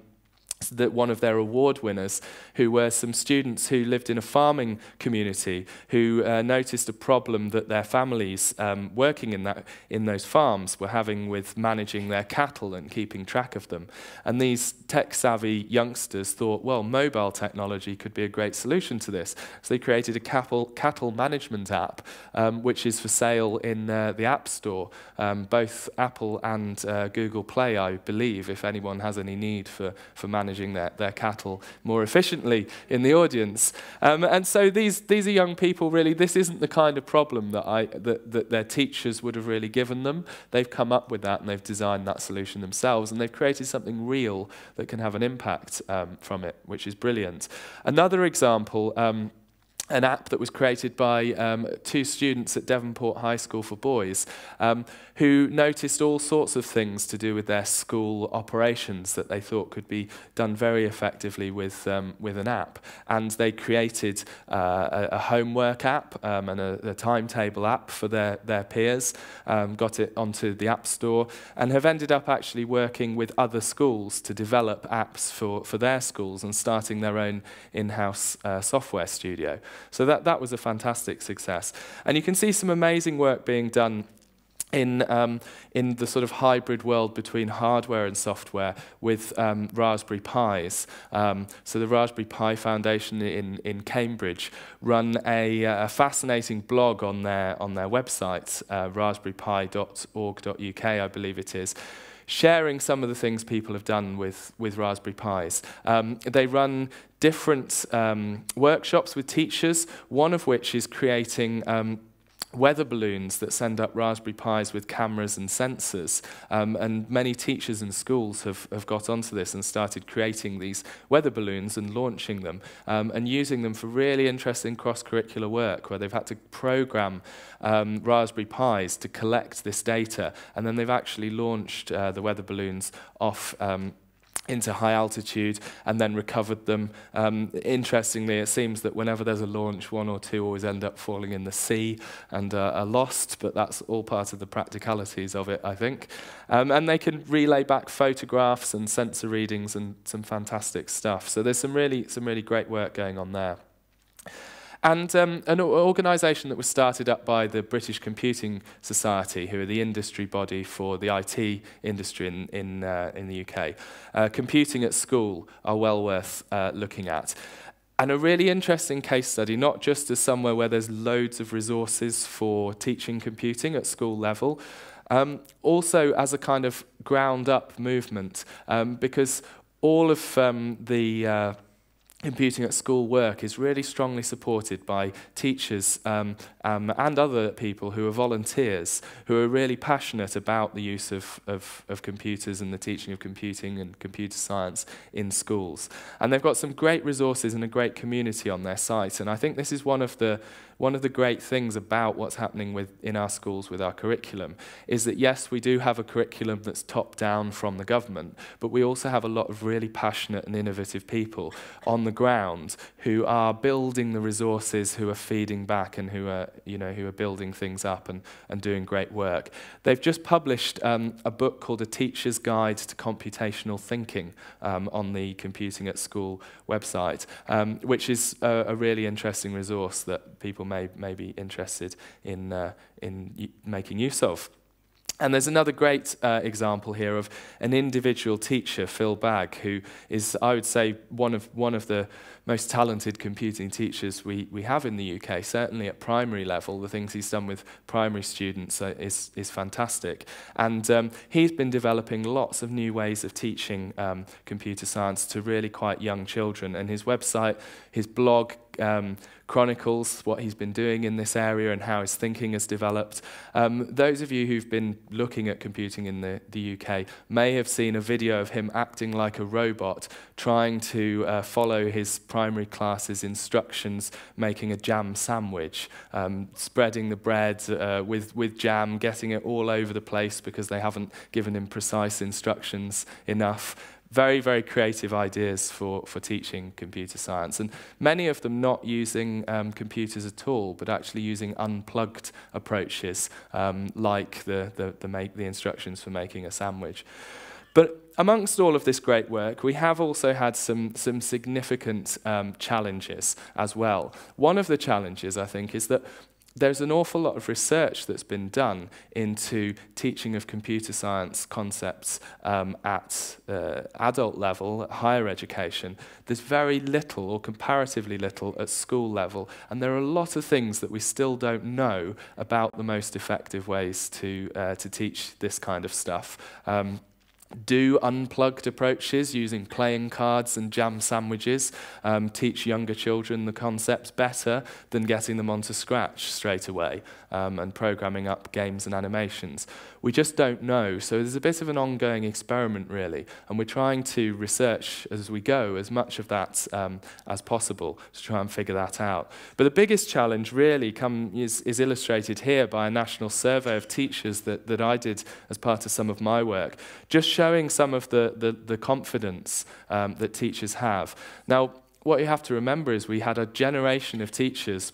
that one of their award winners, who were some students who lived in a farming community, who uh, noticed a problem that their families um, working in, that, in those farms were having with managing their cattle and keeping track of them. And these tech-savvy youngsters thought, well, mobile technology could be a great solution to this. So they created a cattle, cattle management app, um, which is for sale in uh, the App Store, um, both Apple and uh, Google Play, I believe, if anyone has any need for, for management managing their, their cattle more efficiently in the audience. Um, and so these, these are young people, really. This isn't the kind of problem that, I, that, that their teachers would have really given them. They've come up with that and they've designed that solution themselves. And they've created something real that can have an impact um, from it, which is brilliant. Another example. Um, an app that was created by um, two students at Devonport High School for Boys um, who noticed all sorts of things to do with their school operations that they thought could be done very effectively with, um, with an app. And they created uh, a, a, homework app um, and a, a, timetable app for their, their peers, um, got it onto the App Store, and have ended up actually working with other schools to develop apps for, for their schools and starting their own in-house uh, software studio. So that, that was a fantastic success. And you can see some amazing work being done in, um, in the sort of hybrid world between hardware and software with um, Raspberry Pis. Um, so the Raspberry Pi Foundation in, in Cambridge run a, uh, a fascinating blog on their, on their website, uh, raspberrypi.org.uk, I believe it is, sharing some of the things people have done with, with Raspberry Pis. Um, they run different um, workshops with teachers, one of which is creating um, weather balloons that send up Raspberry Pis with cameras and sensors. Um, and many teachers and schools have, have got onto this and started creating these weather balloons and launching them um, and using them for really interesting cross-curricular work where they've had to program um, Raspberry Pis to collect this data. And then they've actually launched uh, the weather balloons off um, into high altitude and then recovered them. Um, interestingly, it seems that whenever there's a launch, one or two always end up falling in the sea and uh, are lost, but that's all part of the practicalities of it, I think. Um, and they can relay back photographs and sensor readings and some fantastic stuff. So there's some really, some really great work going on there. And um, an organisation that was started up by the British Computing Society, who are the industry body for the IT industry in, in, uh, in the UK. Uh, computing at school are well worth uh, looking at. And a really interesting case study, not just as somewhere where there's loads of resources for teaching computing at school level, um, also as a kind of ground up movement, um, because all of um, the uh, computing at school work is really strongly supported by teachers um, um, and other people who are volunteers who are really passionate about the use of, of, of computers and the teaching of computing and computer science in schools. And they've got some great resources and a great community on their site. And I think this is one of the one of the great things about what's happening with, in our schools with our curriculum is that, yes, we do have a curriculum that's top down from the government, but we also have a lot of really passionate and innovative people on the ground who are building the resources, who are feeding back, and who are, you know, who are building things up and, and doing great work. They've just published um, a book called A Teacher's Guide to Computational Thinking um, on the Computing at School website, um, which is a, a really interesting resource that people may, may be interested in, uh, in making use of. And there's another great uh, example here of an individual teacher, Phil Bagg, who is, I would say, one of, one of the most talented computing teachers we, we have in the UK, certainly at primary level. The things he's done with primary students uh, is, is fantastic. And um, he's been developing lots of new ways of teaching um, computer science to really quite young children. And his website, his blog, um, chronicles what he's been doing in this area and how his thinking has developed. Um, those of you who've been looking at computing in the, the UK may have seen a video of him acting like a robot, trying to uh, follow his primary class's instructions, making a jam sandwich, um, spreading the bread uh, with, with jam, getting it all over the place because they haven't given him precise instructions enough very, very creative ideas for, for teaching computer science, and many of them not using um, computers at all, but actually using unplugged approaches, um, like the, the, the, make, the instructions for making a sandwich. But amongst all of this great work, we have also had some, some significant um, challenges as well. One of the challenges, I think, is that there's an awful lot of research that's been done into teaching of computer science concepts um, at uh, adult level, at higher education. There's very little, or comparatively little, at school level, and there are a lot of things that we still don't know about the most effective ways to uh, to teach this kind of stuff. Um, do unplugged approaches using playing cards and jam sandwiches um, teach younger children the concepts better than getting them onto scratch straight away um, and programming up games and animations. We just don't know, so there's a bit of an ongoing experiment, really, and we're trying to research as we go as much of that um, as possible to try and figure that out. But the biggest challenge really come, is, is illustrated here by a national survey of teachers that, that I did as part of some of my work, just showing some of the, the, the confidence um, that teachers have. Now, what you have to remember is we had a generation of teachers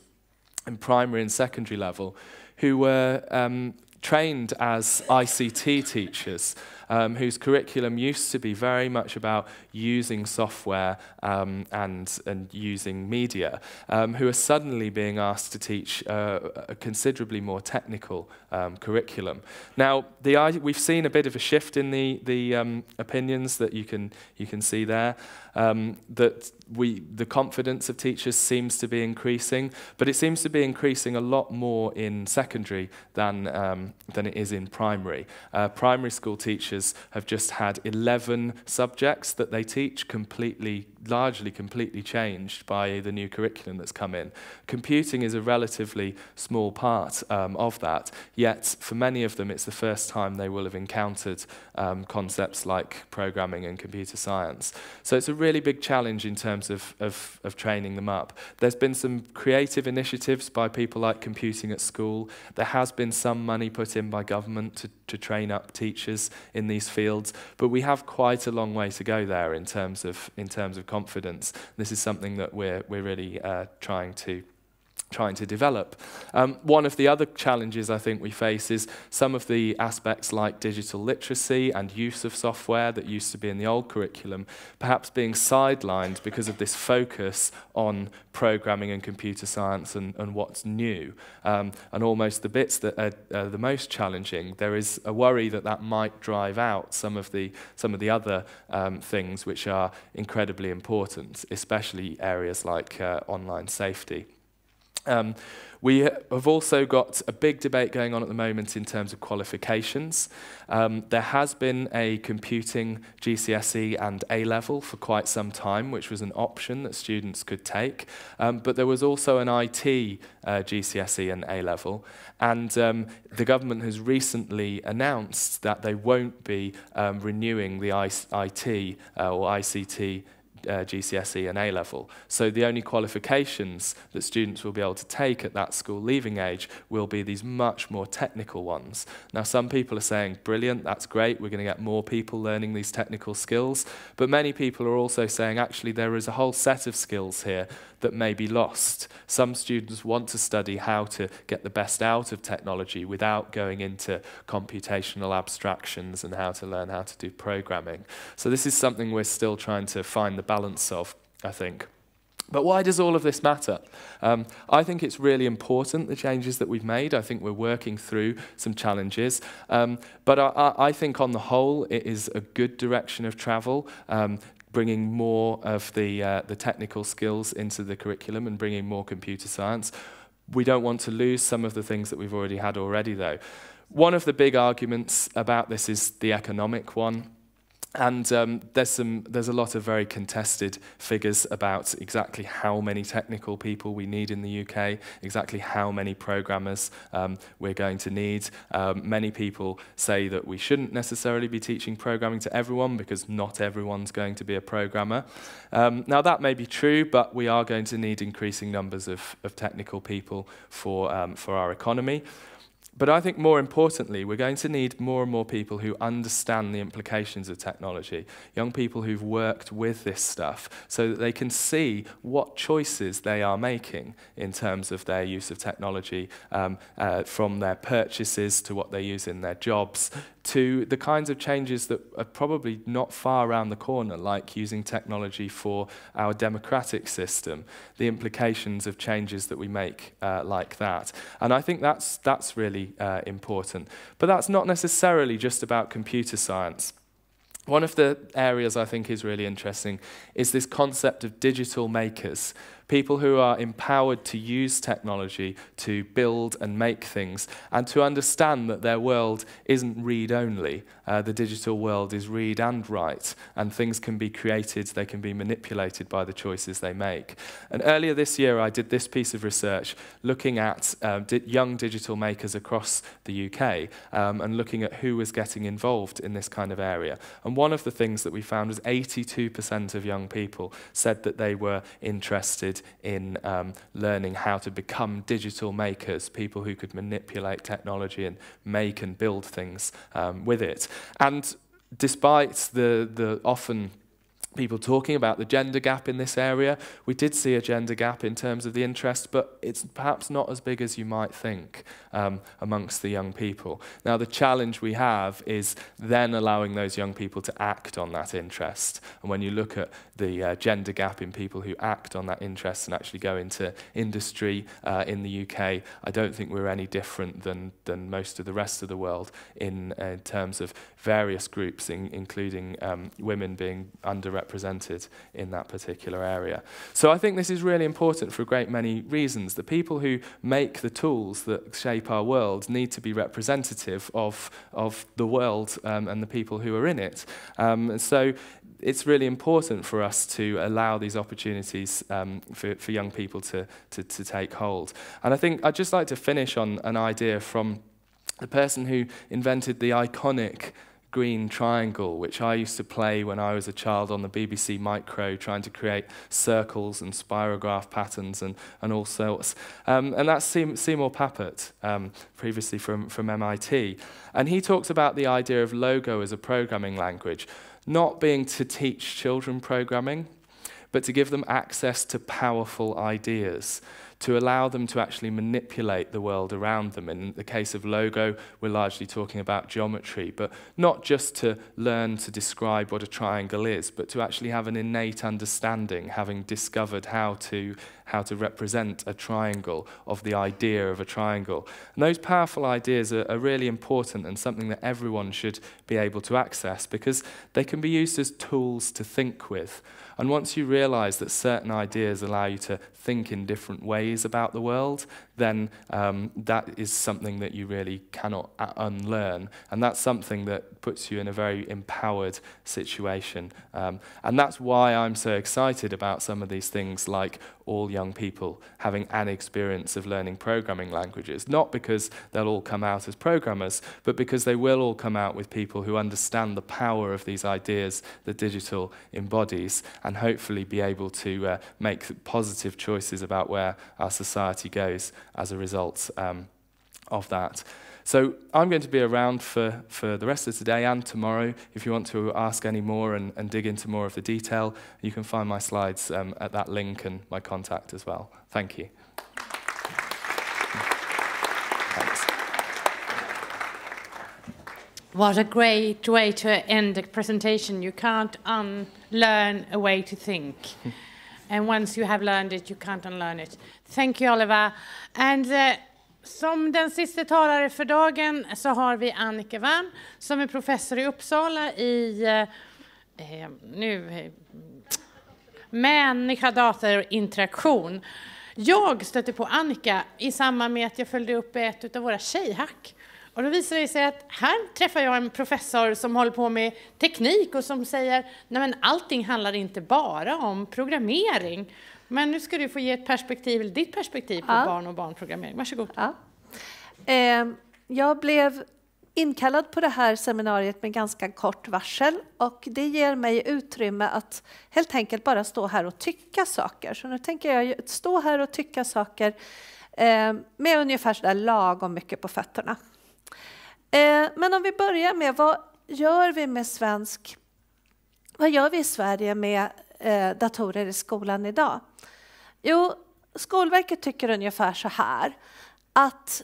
in primary and secondary level who were um, trained as ICT teachers um, whose curriculum used to be very much about using software um, and, and using media, um, who are suddenly being asked to teach uh, a considerably more technical um, curriculum. Now, the, we've seen a bit of a shift in the, the um, opinions that you can, you can see there, um, that we, the confidence of teachers seems to be increasing, but it seems to be increasing a lot more in secondary than, um, than it is in primary. Uh, primary school teachers have just had 11 subjects that they teach completely, largely completely changed by the new curriculum that's come in. Computing is a relatively small part um, of that, Yet, for many of them, it's the first time they will have encountered um, concepts like programming and computer science. So it's a really big challenge in terms of, of, of training them up. There's been some creative initiatives by people like Computing at School. There has been some money put in by government to, to train up teachers in these fields, but we have quite a long way to go there in terms of, in terms of confidence. This is something that we're, we're really uh, trying to trying to develop. Um, one of the other challenges I think we face is some of the aspects like digital literacy and use of software that used to be in the old curriculum, perhaps being sidelined because of this focus on programming and computer science and, and what's new. Um, and almost the bits that are, the most challenging, there is a worry that that might drive out some of the, some of the other um, things which are incredibly important, especially areas like uh, online safety. Um, we have also got a big debate going on at the moment in terms of qualifications. Um, there has been a computing GCSE and A-level for quite some time, which was an option that students could take. Um, but there was also an IT uh, GCSE and A-level. And um, the government has recently announced that they won't be um, renewing the IT uh, or ICT uh, GCSE and A level. So the only qualifications that students will be able to take at that school leaving age will be these much more technical ones. Now, some people are saying, brilliant, that's great, we're going to get more people learning these technical skills. But many people are also saying, actually, there is a whole set of skills here that may be lost. Some students want to study how to get the best out of technology without going into computational abstractions and how to learn how to do programming. So this is something we're still trying to find the balance of, I think. But why does all of this matter? Um, I think it's really important, the changes that we've made. I think we're working through some challenges. Um, but I, I, think, on the whole, it is a good direction of travel. Um, bringing more of the, uh, the technical skills into the curriculum and bringing more computer science. We don't want to lose some of the things that we've already had already, though. One of the big arguments about this is the economic one. And um, there's, some, there's a lot of very contested figures about exactly how many technical people we need in the UK, exactly how many programmers um, we're going to need. Um, many people say that we shouldn't necessarily be teaching programming to everyone because not everyone's going to be a programmer. Um, now, that may be true, but we are going to need increasing numbers of, of technical people for, um, for our economy. But I think more importantly, we're going to need more and more people who understand the implications of technology, young people who've worked with this stuff, so that they can see what choices they are making in terms of their use of technology, um, uh, from their purchases to what they use in their jobs, to the kinds of changes that are probably not far around the corner, like using technology for our democratic system, the implications of changes that we make uh, like that. And I think that's, that's really uh, important. But that's not necessarily just about computer science. One of the areas I think is really interesting is this concept of digital makers people who are empowered to use technology to build and make things, and to understand that their world isn't read only. Uh, the digital world is read and write, and things can be created, they can be manipulated by the choices they make. And earlier this year, I did this piece of research looking at um, di young digital makers across the UK um, and looking at who was getting involved in this kind of area. And one of the things that we found was 82% of young people said that they were interested in um, learning how to become digital makers, people who could manipulate technology and make and build things um, with it. And despite the, the often people talking about the gender gap in this area. We did see a gender gap in terms of the interest, but it's perhaps not as big as you might think um, amongst the young people. Now, the challenge we have is then allowing those young people to act on that interest. And when you look at the uh, gender gap in people who act on that interest and actually go into industry uh, in the UK, I don't think we're any different than, than most of the rest of the world in, uh, in terms of various groups, in, including um, women being underrepresented in that particular area. So I think this is really important for a great many reasons. The people who make the tools that shape shape our world need to be representative of, of the world um, and the people who are in it. Um, and so it's really important for us to allow these opportunities um, for, for young people to, to, to take hold. And I think I'd just like to finish on an idea from the person who invented the iconic green triangle, which I used to play when I was a child on the BBC Micro, trying to create circles and spirograph patterns and, and all sorts. Um, and that's Seymour Papert, um, previously from, from MIT. And he talks about the idea of Logo as a programming language, not being to teach children programming, but to give them access to powerful ideas, to allow them to actually manipulate the world around them. In the case of logo, we're largely talking about geometry, but not just to learn to describe what a triangle is, but to actually have an innate understanding, having discovered how to, how to represent a triangle, of the idea of a triangle. And those powerful ideas are, are really important and something that everyone should be able to access because they can be used as tools to think with. And once you realize that certain ideas allow you to think in different ways about the world, then um, that is something that you really cannot unlearn. And that's something that puts you in a very empowered situation. Um, and that's why I'm so excited about some of these things like all young people having an experience of learning programming languages, not because they'll all come out as programmers, but because they will all come out with people who understand the power of these ideas the digital embodies and hopefully be able to uh, make positive choices about where our society goes as a result um, of that. So I'm going to be around for, for the rest of today and tomorrow. If you want to ask any more and, and dig into more of the detail, you can find my slides um, at that link and my contact as well. Thank you. What a great way to end the presentation. You can't unlearn a way to think. *laughs* And once you have learned it, you can't unlearn it. Thank you, Oliver. And uh, som den sista talare för dagen så har vi Annika Wern som är professor i Uppsala i eh, eh nu, eh, människa-datorinteraktion. Jag stötte på Annika i samband med att jag följde upp ett av våra tjejhack och då visar det sig att här träffar jag en professor som håller på med teknik och som säger nej men allting handlar inte bara om programmering. Men nu ska du få ge ett perspektiv, ditt perspektiv på ja. barn och barnprogrammering. Varsågod. Ja. Eh, jag blev inkallad på det här seminariet med ganska kort varsel och det ger mig utrymme att helt enkelt bara stå här och tycka saker. Så nu tänker jag stå här och tycka saker eh, med ungefär så lagom mycket på fötterna. Eh, men om vi börjar med vad gör vi med svensk, vad gör vi i Sverige med eh, datorer i skolan idag? Jo, Skolverket tycker ungefär så här att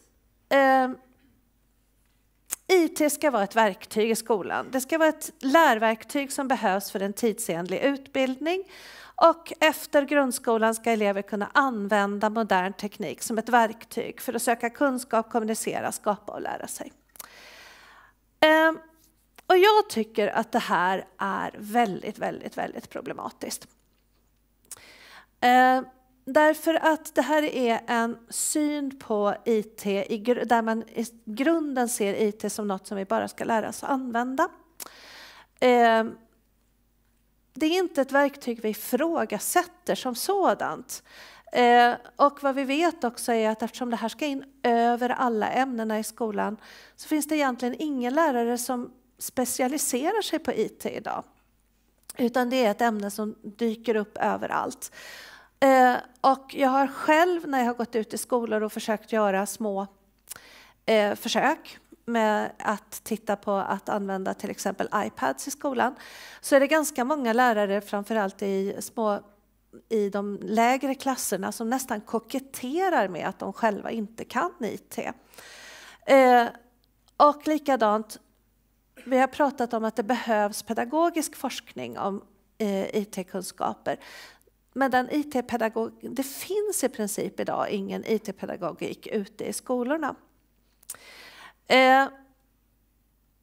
eh, IT ska vara ett verktyg i skolan. Det ska vara ett lärverktyg som behövs för en tidsenlig utbildning. Och efter grundskolan ska elever kunna använda modern teknik som ett verktyg för att söka kunskap, kommunicera, skapa och lära sig. Ehm, och jag tycker att det här är väldigt, väldigt, väldigt problematiskt. Ehm, därför att det här är en syn på IT där man i grunden ser IT som något som vi bara ska lära oss att använda. Ehm, det är inte ett verktyg vi ifrågasätter som sådant. Eh, och vad vi vet också är att eftersom det här ska in över alla ämnena i skolan så finns det egentligen ingen lärare som specialiserar sig på IT idag. Utan det är ett ämne som dyker upp överallt. Eh, och jag har själv när jag har gått ut i skolor och försökt göra små eh, försök med att titta på att använda till exempel iPads i skolan så är det ganska många lärare, framförallt i små i de lägre klasserna som nästan koketterar med att de själva inte kan IT. Eh, och likadant, vi har pratat om att det behövs pedagogisk forskning om eh, IT-kunskaper. Men den IT det finns i princip idag ingen IT-pedagogik ute i skolorna. Eh,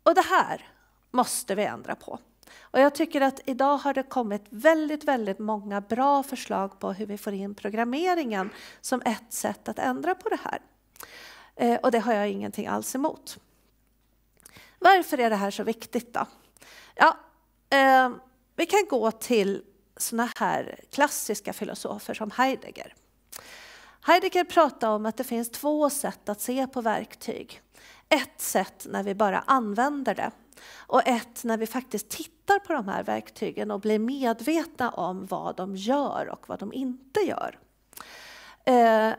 och det här måste vi ändra på. Och jag tycker att idag har det kommit väldigt, väldigt många bra förslag på hur vi får in programmeringen som ett sätt att ändra på det här. Eh, och det har jag ingenting alls emot. Varför är det här så viktigt då? Ja, eh, vi kan gå till sådana här klassiska filosofer som Heidegger. Heidegger pratar om att det finns två sätt att se på verktyg. Ett sätt när vi bara använder det, och ett när vi faktiskt tittar på de här verktygen och blir medvetna om vad de gör och vad de inte gör. Eh,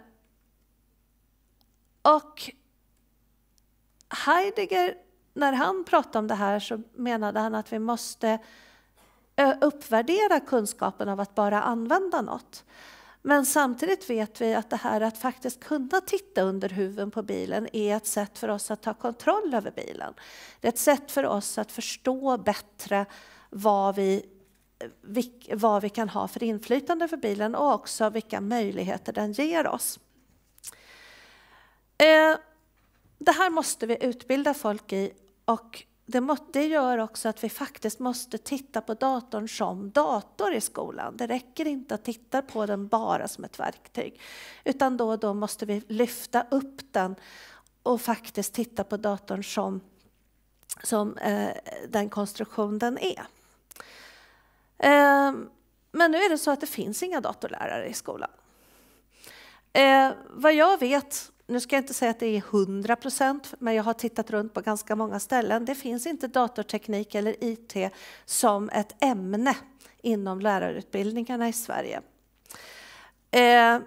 och Heidegger, när han pratade om det här så menade han att vi måste uppvärdera kunskapen av att bara använda något. Men samtidigt vet vi att det här att faktiskt kunna titta under huven på bilen är ett sätt för oss att ta kontroll över bilen. Det är ett sätt för oss att förstå bättre vad vi, vad vi kan ha för inflytande för bilen och också vilka möjligheter den ger oss. Eh, det här måste vi utbilda folk i och det, det gör också att vi faktiskt måste titta på datorn som dator i skolan. Det räcker inte att titta på den bara som ett verktyg, utan då och då måste vi lyfta upp den och faktiskt titta på datorn som, som eh, den konstruktion den är. Eh, men nu är det så att det finns inga datorlärare i skolan. Eh, vad jag vet nu ska jag inte säga att det är 100 procent, men jag har tittat runt på ganska många ställen. Det finns inte datorteknik eller IT som ett ämne inom lärarutbildningarna i Sverige. Eh,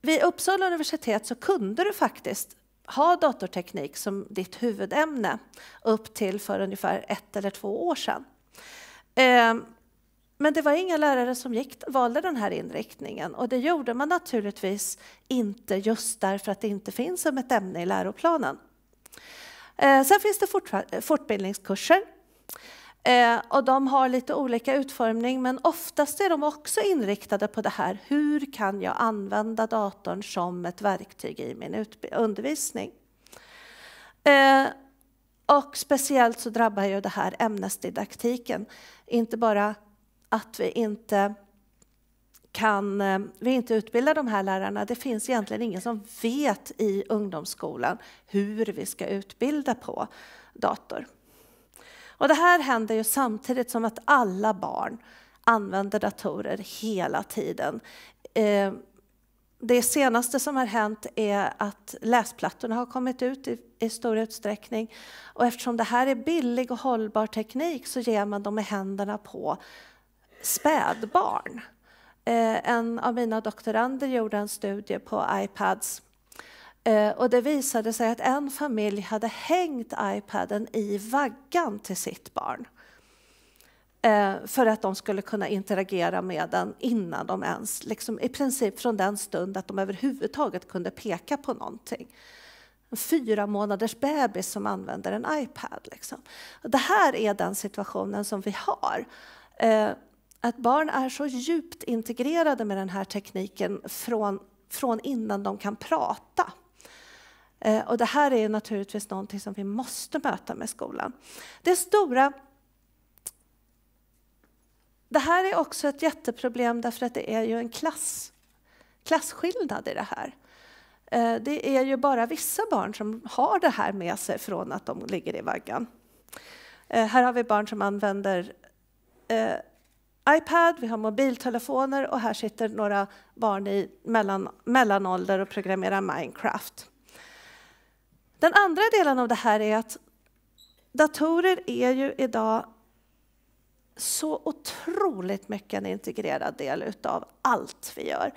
vid Uppsala universitet så kunde du faktiskt ha datorteknik som ditt huvudämne upp till för ungefär ett eller två år sedan. Eh, men det var inga lärare som gick, valde den här inriktningen och det gjorde man naturligtvis inte just därför att det inte finns som ett ämne i läroplanen. Eh, sen finns det fortbildningskurser eh, och de har lite olika utformning men oftast är de också inriktade på det här, hur kan jag använda datorn som ett verktyg i min undervisning? Eh, och speciellt så drabbar ju det här ämnesdidaktiken, inte bara att vi inte kan eh, vi inte utbilda de här lärarna. Det finns egentligen ingen som vet i ungdomsskolan hur vi ska utbilda på dator. Och det här händer ju samtidigt som att alla barn använder datorer hela tiden. Eh, det senaste som har hänt är att läsplattorna har kommit ut i, i stor utsträckning. Och eftersom det här är billig och hållbar teknik så ger man dem i händerna på spädbarn. Eh, en av mina doktorander gjorde en studie på iPads eh, och det visade sig att en familj hade hängt iPaden i vaggan till sitt barn eh, för att de skulle kunna interagera med den innan de ens, liksom, i princip från den stund att de överhuvudtaget kunde peka på någonting en fyra månaders bebis som använder en iPad. Liksom. Det här är den situationen som vi har att barn är så djupt integrerade med den här tekniken från, från innan de kan prata. Eh, och det här är naturligtvis någonting som vi måste möta med skolan. Det stora det här är också ett jätteproblem därför att det är ju en klass, klasskillnad i det här. Eh, det är ju bara vissa barn som har det här med sig från att de ligger i vaggan. Eh, här har vi barn som använder iPad, vi har mobiltelefoner och här sitter några barn i mellan, mellanålder och programmerar Minecraft. Den andra delen av det här är att datorer är ju idag så otroligt mycket en integrerad del utav allt vi gör.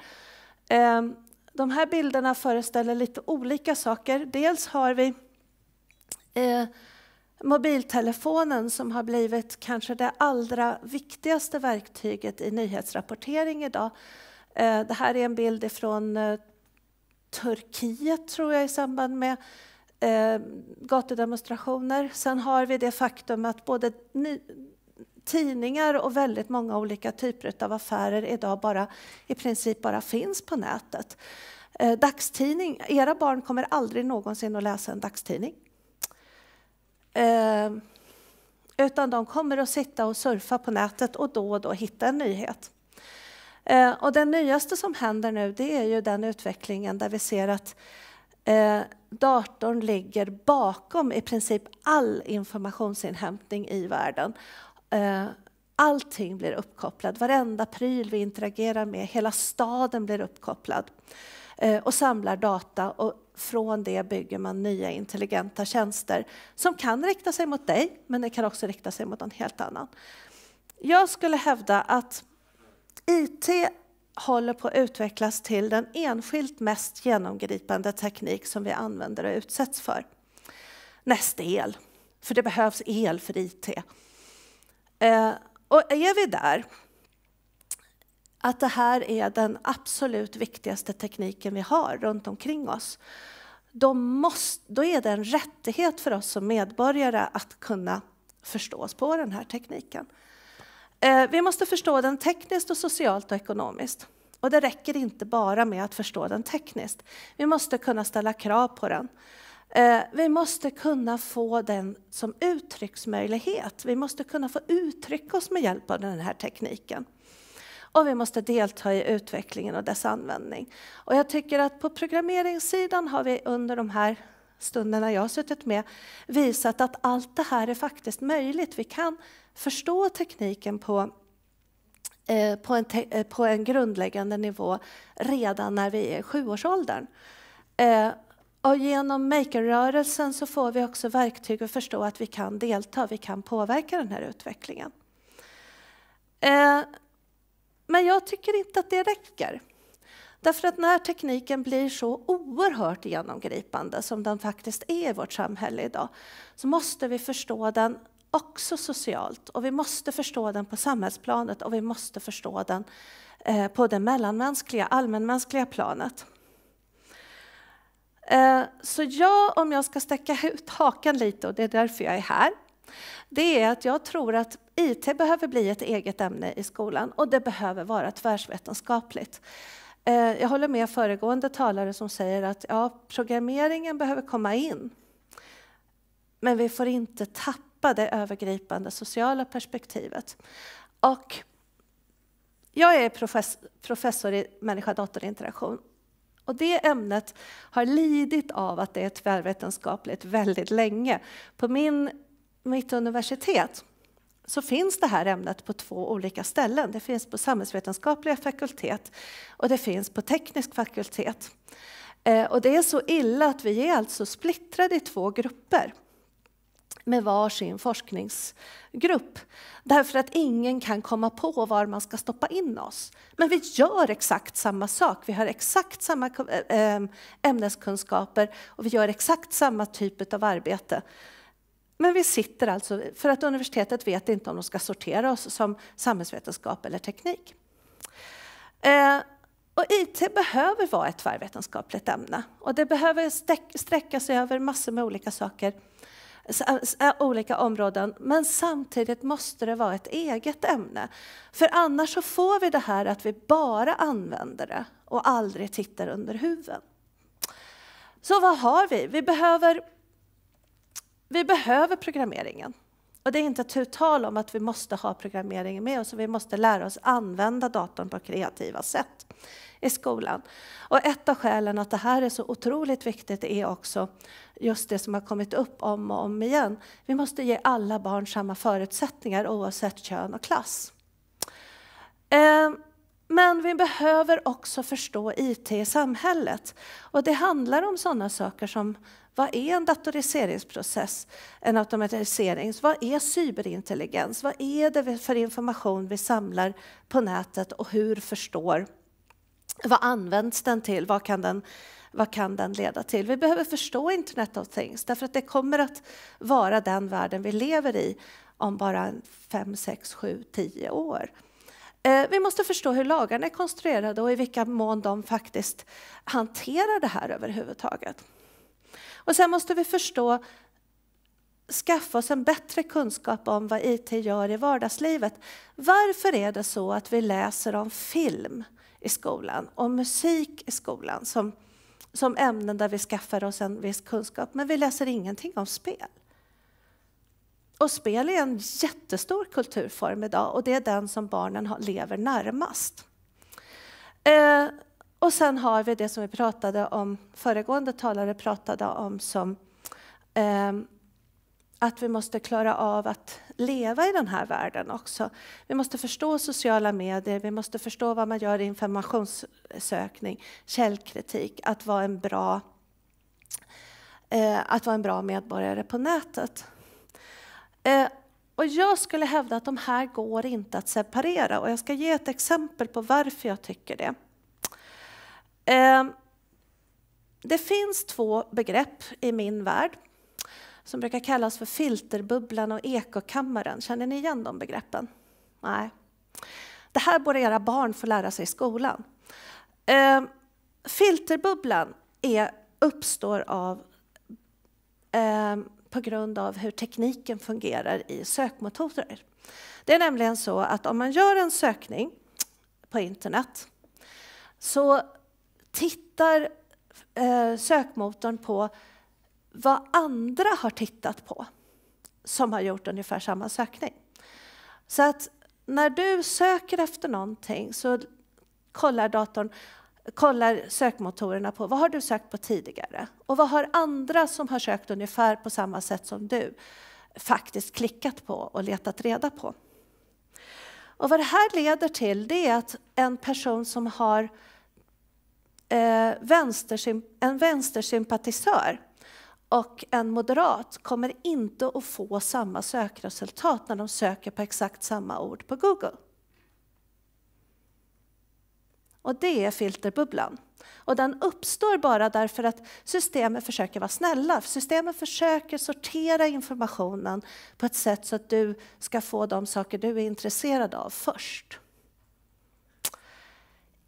Ehm, de här bilderna föreställer lite olika saker. Dels har vi eh, mobiltelefonen som har blivit kanske det allra viktigaste verktyget i nyhetsrapportering idag. Eh, det här är en bild ifrån eh, Turkiet, tror jag, i samband med eh, gatudemonstrationer. Sen har vi det faktum att både tidningar och väldigt många olika typer av affärer idag bara, i princip bara finns på nätet. Dagstidning, era barn kommer aldrig någonsin att läsa en dagstidning. Ehm, utan de kommer att sitta och surfa på nätet och då och då hitta en nyhet. Ehm, och det nyaste som händer nu det är ju den utvecklingen där vi ser att eh, datorn ligger bakom i princip all informationsinhämtning i världen. Ehm, allting blir uppkopplad, varenda pryl vi interagerar med, hela staden blir uppkopplad eh, och samlar data och från det bygger man nya intelligenta tjänster som kan rikta sig mot dig, men det kan också rikta sig mot någon helt annan. Jag skulle hävda att IT håller på att utvecklas till den enskilt mest genomgripande teknik som vi använder och utsätts för. Näst el, för det behövs el för IT. Eh, och är vi där, att det här är den absolut viktigaste tekniken vi har runt omkring oss, då, måste, då är det en rättighet för oss som medborgare att kunna förstå oss på den här tekniken. Eh, vi måste förstå den tekniskt, och socialt och ekonomiskt. Och det räcker inte bara med att förstå den tekniskt. Vi måste kunna ställa krav på den. Eh, vi måste kunna få den som uttrycksmöjlighet. Vi måste kunna få uttrycka oss med hjälp av den här tekniken och vi måste delta i utvecklingen och dess användning. Och jag tycker att på programmeringssidan har vi under de här stunderna jag har suttit med visat att allt det här är faktiskt möjligt. Vi kan förstå tekniken på eh, på en, eh, på en grundläggande nivå redan när vi är sjuårsåldern. Eh, och genom makerrörelsen så får vi också verktyg att förstå att vi kan delta, vi kan påverka den här utvecklingen. Eh, men jag tycker inte att det räcker. Därför att när tekniken blir så oerhört genomgripande som den faktiskt är i vårt samhälle idag, så måste vi förstå den också socialt och vi måste förstå den på samhällsplanet och vi måste förstå den eh, på det mellanmänskliga, allmänmänskliga planet. Eh, så jag, om jag ska stäcka *laughs* ut hakan lite, och det är därför jag är här, det är att jag tror att IT behöver bli ett eget ämne i skolan och det behöver vara tvärvetenskapligt. Eh, jag håller med föregående talare som säger att ja, programmeringen behöver komma in. Men vi får inte tappa det övergripande sociala perspektivet. Och jag är professor i människa-datorinteraktion och det ämnet har lidit av att det är tvärvetenskapligt väldigt länge. På min mitt universitet så finns det här ämnet på två olika ställen. Det finns på samhällsvetenskapliga fakultet och det finns på teknisk fakultet. Eh, och det är så illa att vi är alltså splittrade i två grupper med varsin forskningsgrupp. Därför att ingen kan komma på var man ska stoppa in oss. Men vi gör exakt samma sak. Vi har exakt samma eh, eh, ämneskunskaper och vi gör exakt samma typ av arbete. Men vi sitter alltså, för att universitetet vet inte om de ska sortera oss som samhällsvetenskap eller teknik. Eh, och IT behöver vara ett tvärvetenskapligt ämne och det behöver sträcka sig över massor med olika saker, eh, olika områden. Men samtidigt måste det vara ett eget ämne. För annars så får vi det här att vi bara använder det och aldrig tittar under huven. Så vad har vi? Vi behöver vi behöver programmeringen. Och det är inte tu tal om att vi måste ha programmeringen med oss och vi måste lära oss använda datorn på kreativa sätt i skolan. Och ett av skälen att det här är så otroligt viktigt är också just det som har kommit upp om och om igen. Vi måste ge alla barn samma förutsättningar oavsett kön och klass. Ehm, men vi behöver också förstå IT i samhället. Och det handlar om sådana saker som vad är en datoriseringsprocess? En automatisering? Vad är cyberintelligens? Vad är det för information vi samlar på nätet och hur förstår? Vad används den till? Vad kan den vad kan den leda till? Vi behöver förstå Internet of Things därför att det kommer att vara den världen vi lever i om bara 5, 6, 7, 10 år. Eh, vi måste förstå hur lagarna är konstruerade och i vilka mån de faktiskt hanterar det här överhuvudtaget. Och sen måste vi förstå, skaffa oss en bättre kunskap om vad IT gör i vardagslivet. Varför är det så att vi läser om film i skolan och musik i skolan som, som ämnen där vi skaffar oss en viss kunskap, men vi läser ingenting om spel? Och spel är en jättestor kulturform idag och det är den som barnen lever närmast. Eh, och sen har vi det som vi pratade om, föregående talare pratade om som eh, att vi måste klara av att leva i den här världen också. Vi måste förstå sociala medier, vi måste förstå vad man gör i informationssökning, källkritik, att vara en bra, eh, att vara en bra medborgare på nätet. Eh, och jag skulle hävda att de här går inte att separera och jag ska ge ett exempel på varför jag tycker det. Ehm, det finns två begrepp i min värld som brukar kallas för filterbubblan och ekokammaren. Känner ni igen de begreppen? Nej. Det här borde era barn få lära sig i skolan. Ehm, filterbubblan är, uppstår av, ehm, på grund av hur tekniken fungerar i sökmotorer. Det är nämligen så att om man gör en sökning på internet så tittar eh, sökmotorn på vad andra har tittat på som har gjort ungefär samma sökning. Så att när du söker efter någonting så kollar datorn kollar sökmotorerna på vad har du sökt på tidigare och vad har andra som har sökt ungefär på samma sätt som du faktiskt klickat på och letat reda på. Och vad det här leder till det är att en person som har eh, vänstersymp en vänstersympatisör och en moderat kommer inte att få samma sökresultat när de söker på exakt samma ord på Google. Och det är filterbubblan. Och den uppstår bara därför att systemet försöker vara snälla. Systemet försöker sortera informationen på ett sätt så att du ska få de saker du är intresserad av först.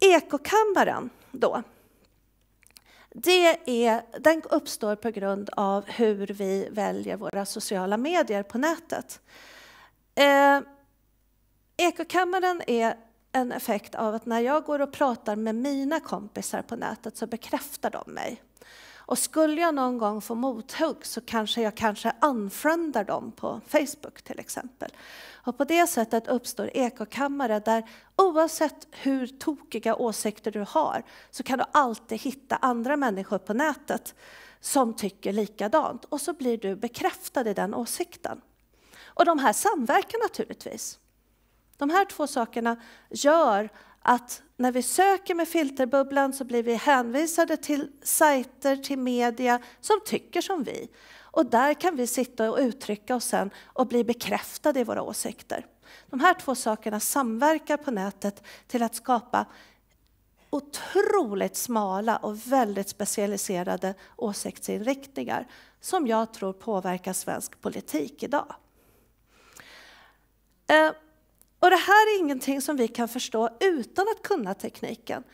Ekokammaren då. Det är, den uppstår på grund av hur vi väljer våra sociala medier på nätet. Eh, ekokammaren är en effekt av att när jag går och pratar med mina kompisar på nätet så bekräftar de mig. Och skulle jag någon gång få mothugg så kanske jag kanske unfriendar dem på Facebook till exempel. Och på det sättet uppstår ekokammare där oavsett hur tokiga åsikter du har så kan du alltid hitta andra människor på nätet som tycker likadant och så blir du bekräftad i den åsikten. Och de här samverkar naturligtvis. De här två sakerna gör att när vi söker med filterbubblan så blir vi hänvisade till sajter, till media som tycker som vi. Och där kan vi sitta och uttrycka oss sen och bli bekräftade i våra åsikter. De här två sakerna samverkar på nätet till att skapa otroligt smala och väldigt specialiserade åsiktsinriktningar som jag tror påverkar svensk politik idag. Eh, och det här är ingenting som vi kan förstå utan att kunna tekniken.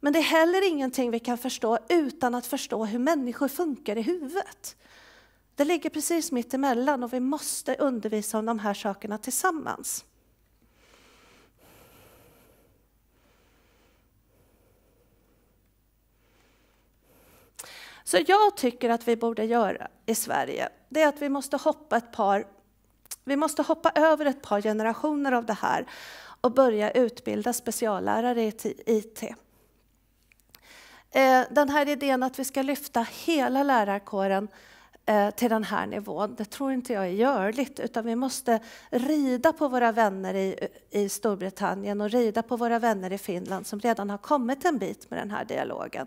Men det är heller ingenting vi kan förstå utan att förstå hur människor funkar i huvudet. Det ligger precis mitt emellan och vi måste undervisa om de här sakerna tillsammans. Så jag tycker att vi borde göra i Sverige, det är att vi måste hoppa ett par vi måste hoppa över ett par generationer av det här och börja utbilda speciallärare i IT. Eh, den här idén att vi ska lyfta hela lärarkåren Eh, till den här nivån. Det tror inte jag är görligt, utan vi måste rida på våra vänner i, i Storbritannien och rida på våra vänner i Finland som redan har kommit en bit med den här dialogen.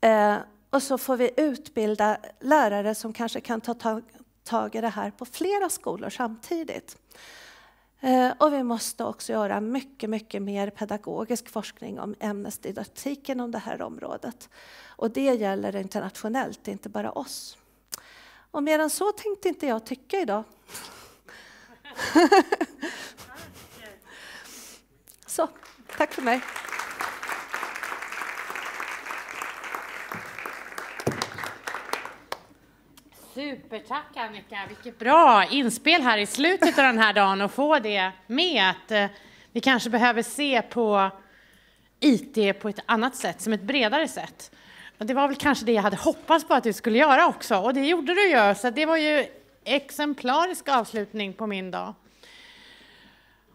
Eh, och så får vi utbilda lärare som kanske kan ta tag, tag i det här på flera skolor samtidigt. Eh, och vi måste också göra mycket, mycket mer pedagogisk forskning om ämnesdidaktik inom det här området. Och det gäller internationellt, inte bara oss. Och mer än så tänkte inte jag tycka idag. *laughs* så, tack för mig. Supertack Annika, vilket bra inspel här i slutet av den här dagen och få det med att eh, vi kanske behöver se på IT på ett annat sätt, som ett bredare sätt. Och det var väl kanske det jag hade hoppats på att du skulle göra också, och det gjorde du ju, så det var ju exemplarisk avslutning på min dag.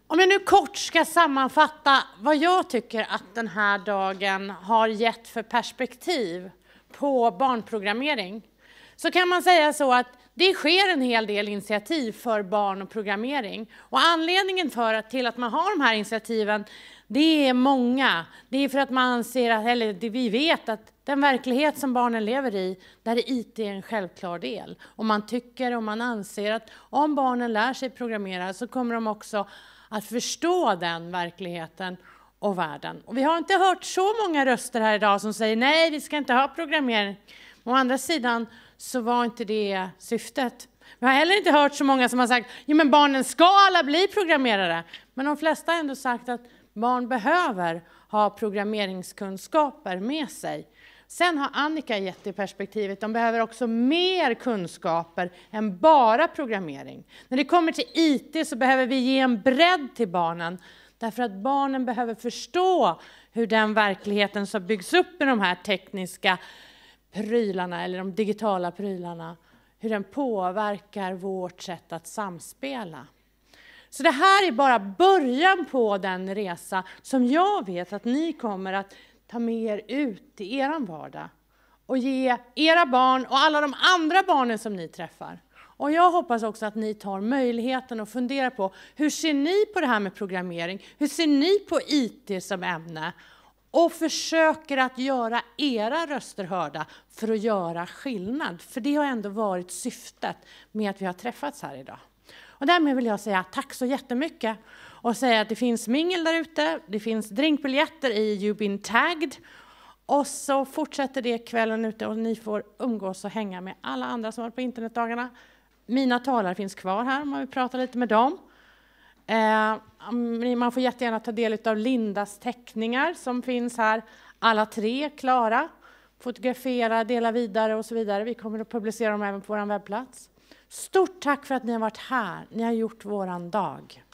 Om jag nu kort ska sammanfatta vad jag tycker att den här dagen har gett för perspektiv på barnprogrammering, så kan man säga så att det sker en hel del initiativ för barn och programmering. Och anledningen för att, till att man har de här initiativen, det är många. Det är för att man anser, att, eller det, vi vet att den verklighet som barnen lever i, där är IT en självklar del. Och man tycker och man anser att om barnen lär sig programmera så kommer de också att förstå den verkligheten och världen. Och vi har inte hört så många röster här idag som säger nej, vi ska inte ha programmering. Å andra sidan så var inte det syftet. Jag har heller inte hört så många som har sagt, jo men barnen ska alla bli programmerare. Men de flesta har ändå sagt att barn behöver ha programmeringskunskaper med sig. Sen har Annika gett det perspektivet, de behöver också mer kunskaper än bara programmering. När det kommer till IT så behöver vi ge en bredd till barnen, därför att barnen behöver förstå hur den verkligheten som byggs upp i de här tekniska prylarna eller de digitala prylarna, hur den påverkar vårt sätt att samspela. Så det här är bara början på den resa som jag vet att ni kommer att ta med er ut i er vardag och ge era barn och alla de andra barnen som ni träffar. Och jag hoppas också att ni tar möjligheten och funderar på hur ser ni på det här med programmering? Hur ser ni på IT som ämne? och försöker att göra era röster hörda för att göra skillnad. För det har ändå varit syftet med att vi har träffats här idag. Och därmed vill jag säga tack så jättemycket och säga att det finns mingel där ute, det finns drinkbiljetter i You've been tagged och så fortsätter det kvällen ute och ni får umgås och hänga med alla andra som varit på internetdagarna. Mina talare finns kvar här om man vill prata lite med dem. Eh, mm, man får jättegärna ta del av Lindas teckningar som finns här, alla tre klara. Fotografera, dela vidare och så vidare. Vi kommer att publicera dem även på vår webbplats. Stort tack för att ni har varit här. Ni har gjort våran dag.